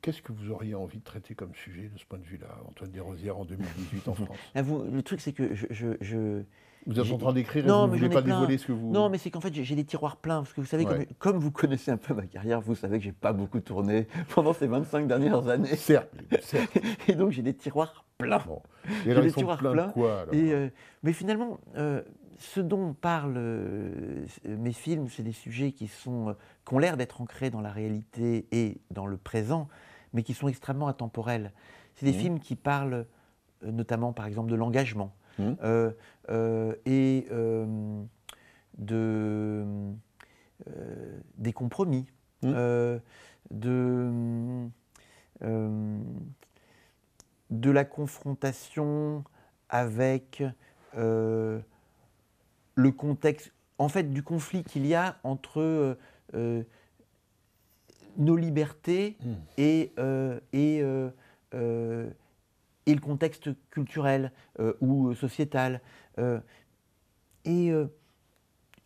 Qu'est-ce que vous auriez envie de traiter comme sujet de ce point de vue-là, Antoine Desrosières, en 2018 en (laughs) France ah, Le truc, c'est que je, je, je... Vous êtes en train d'écrire et non, vous ne voulez pas dévoiler ce que vous. Non, mais c'est qu'en fait, j'ai des tiroirs pleins. Parce que vous savez, comme, comme, vous connaissez un peu ma carrière, vous savez que je n'ai pas beaucoup tourné (laughs) pendant ces 25 dernières années. Certes. certes. (laughs) Et donc, j'ai des tiroirs plein. Bon. Et Mais finalement, euh, ce dont parlent euh, mes films, c'est des sujets qui, sont, euh, ont l'air d'être ancrés dans la réalité et dans le présent, mais qui sont extrêmement intemporels. C'est des mmh. films qui parlent notamment, par exemple, de l'engagement mmh. et de, des compromis, mmh. de de la confrontation avec euh, le contexte, en fait, du conflit qu'il y a entre euh, euh, nos libertés hmm. et, le contexte culturel ou sociétal. et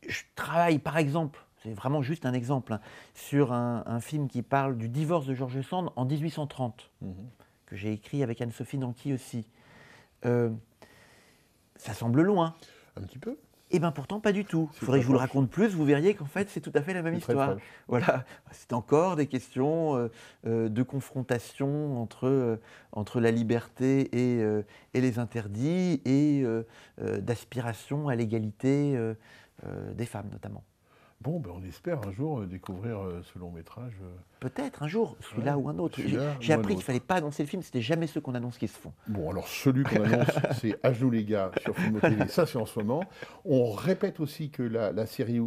je travaille, par exemple, c'est vraiment juste un exemple, hein, sur un, film qui parle du divorce de George Sand en 1830 que j'ai écrit avec Anne-Sophie Nanqui aussi. Euh, ça semble loin. Un petit peu. Et eh bien pourtant, pas du tout. Il faudrait que je vous le raconte plus, vous verriez qu'en fait, c'est tout à fait la même histoire. Voilà, c'est encore des questions euh, euh, de confrontation entre, entre la liberté et les interdits et d'aspiration à l'égalité des femmes notamment. Bon, ben on espère un jour euh, découvrir euh, ce long métrage. Euh. Peut-être un jour, celui-là ou un autre. J'ai appris qu'il ne fallait pas annoncer le film, c'était jamais ceux qu'on annonce qui se font. Bon, alors celui qu'on (laughs) annonce, c'est À les gars sur Film ça c'est en ce moment. On répète aussi que la, série,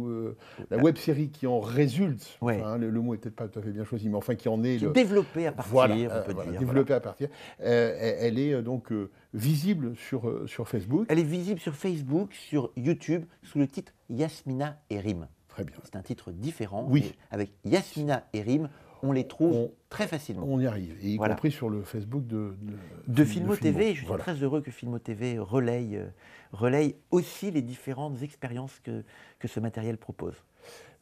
la web série qui en résulte, hein, le, mot était peut-être pas tout à fait bien choisi, mais enfin qui en est. le... Développée à partir, on peut dire. Développée à partir. elle est donc visible sur, sur Facebook. Elle est visible sur Facebook, sur YouTube, sous le titre Yasmina et Rime bien. C'est un titre différent. Oui. Avec Yasmina et Rim, on les trouve très facilement. On y arrive, et y compris sur le Facebook de, de, TV. Je suis très heureux que Filmo TV euh, relaye, aussi les différentes expériences que, que ce matériel propose.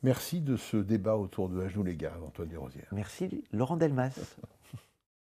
Merci de ce débat autour de ajou les gars, Antoine Desrosières. Merci, Laurent Delmas. (laughs)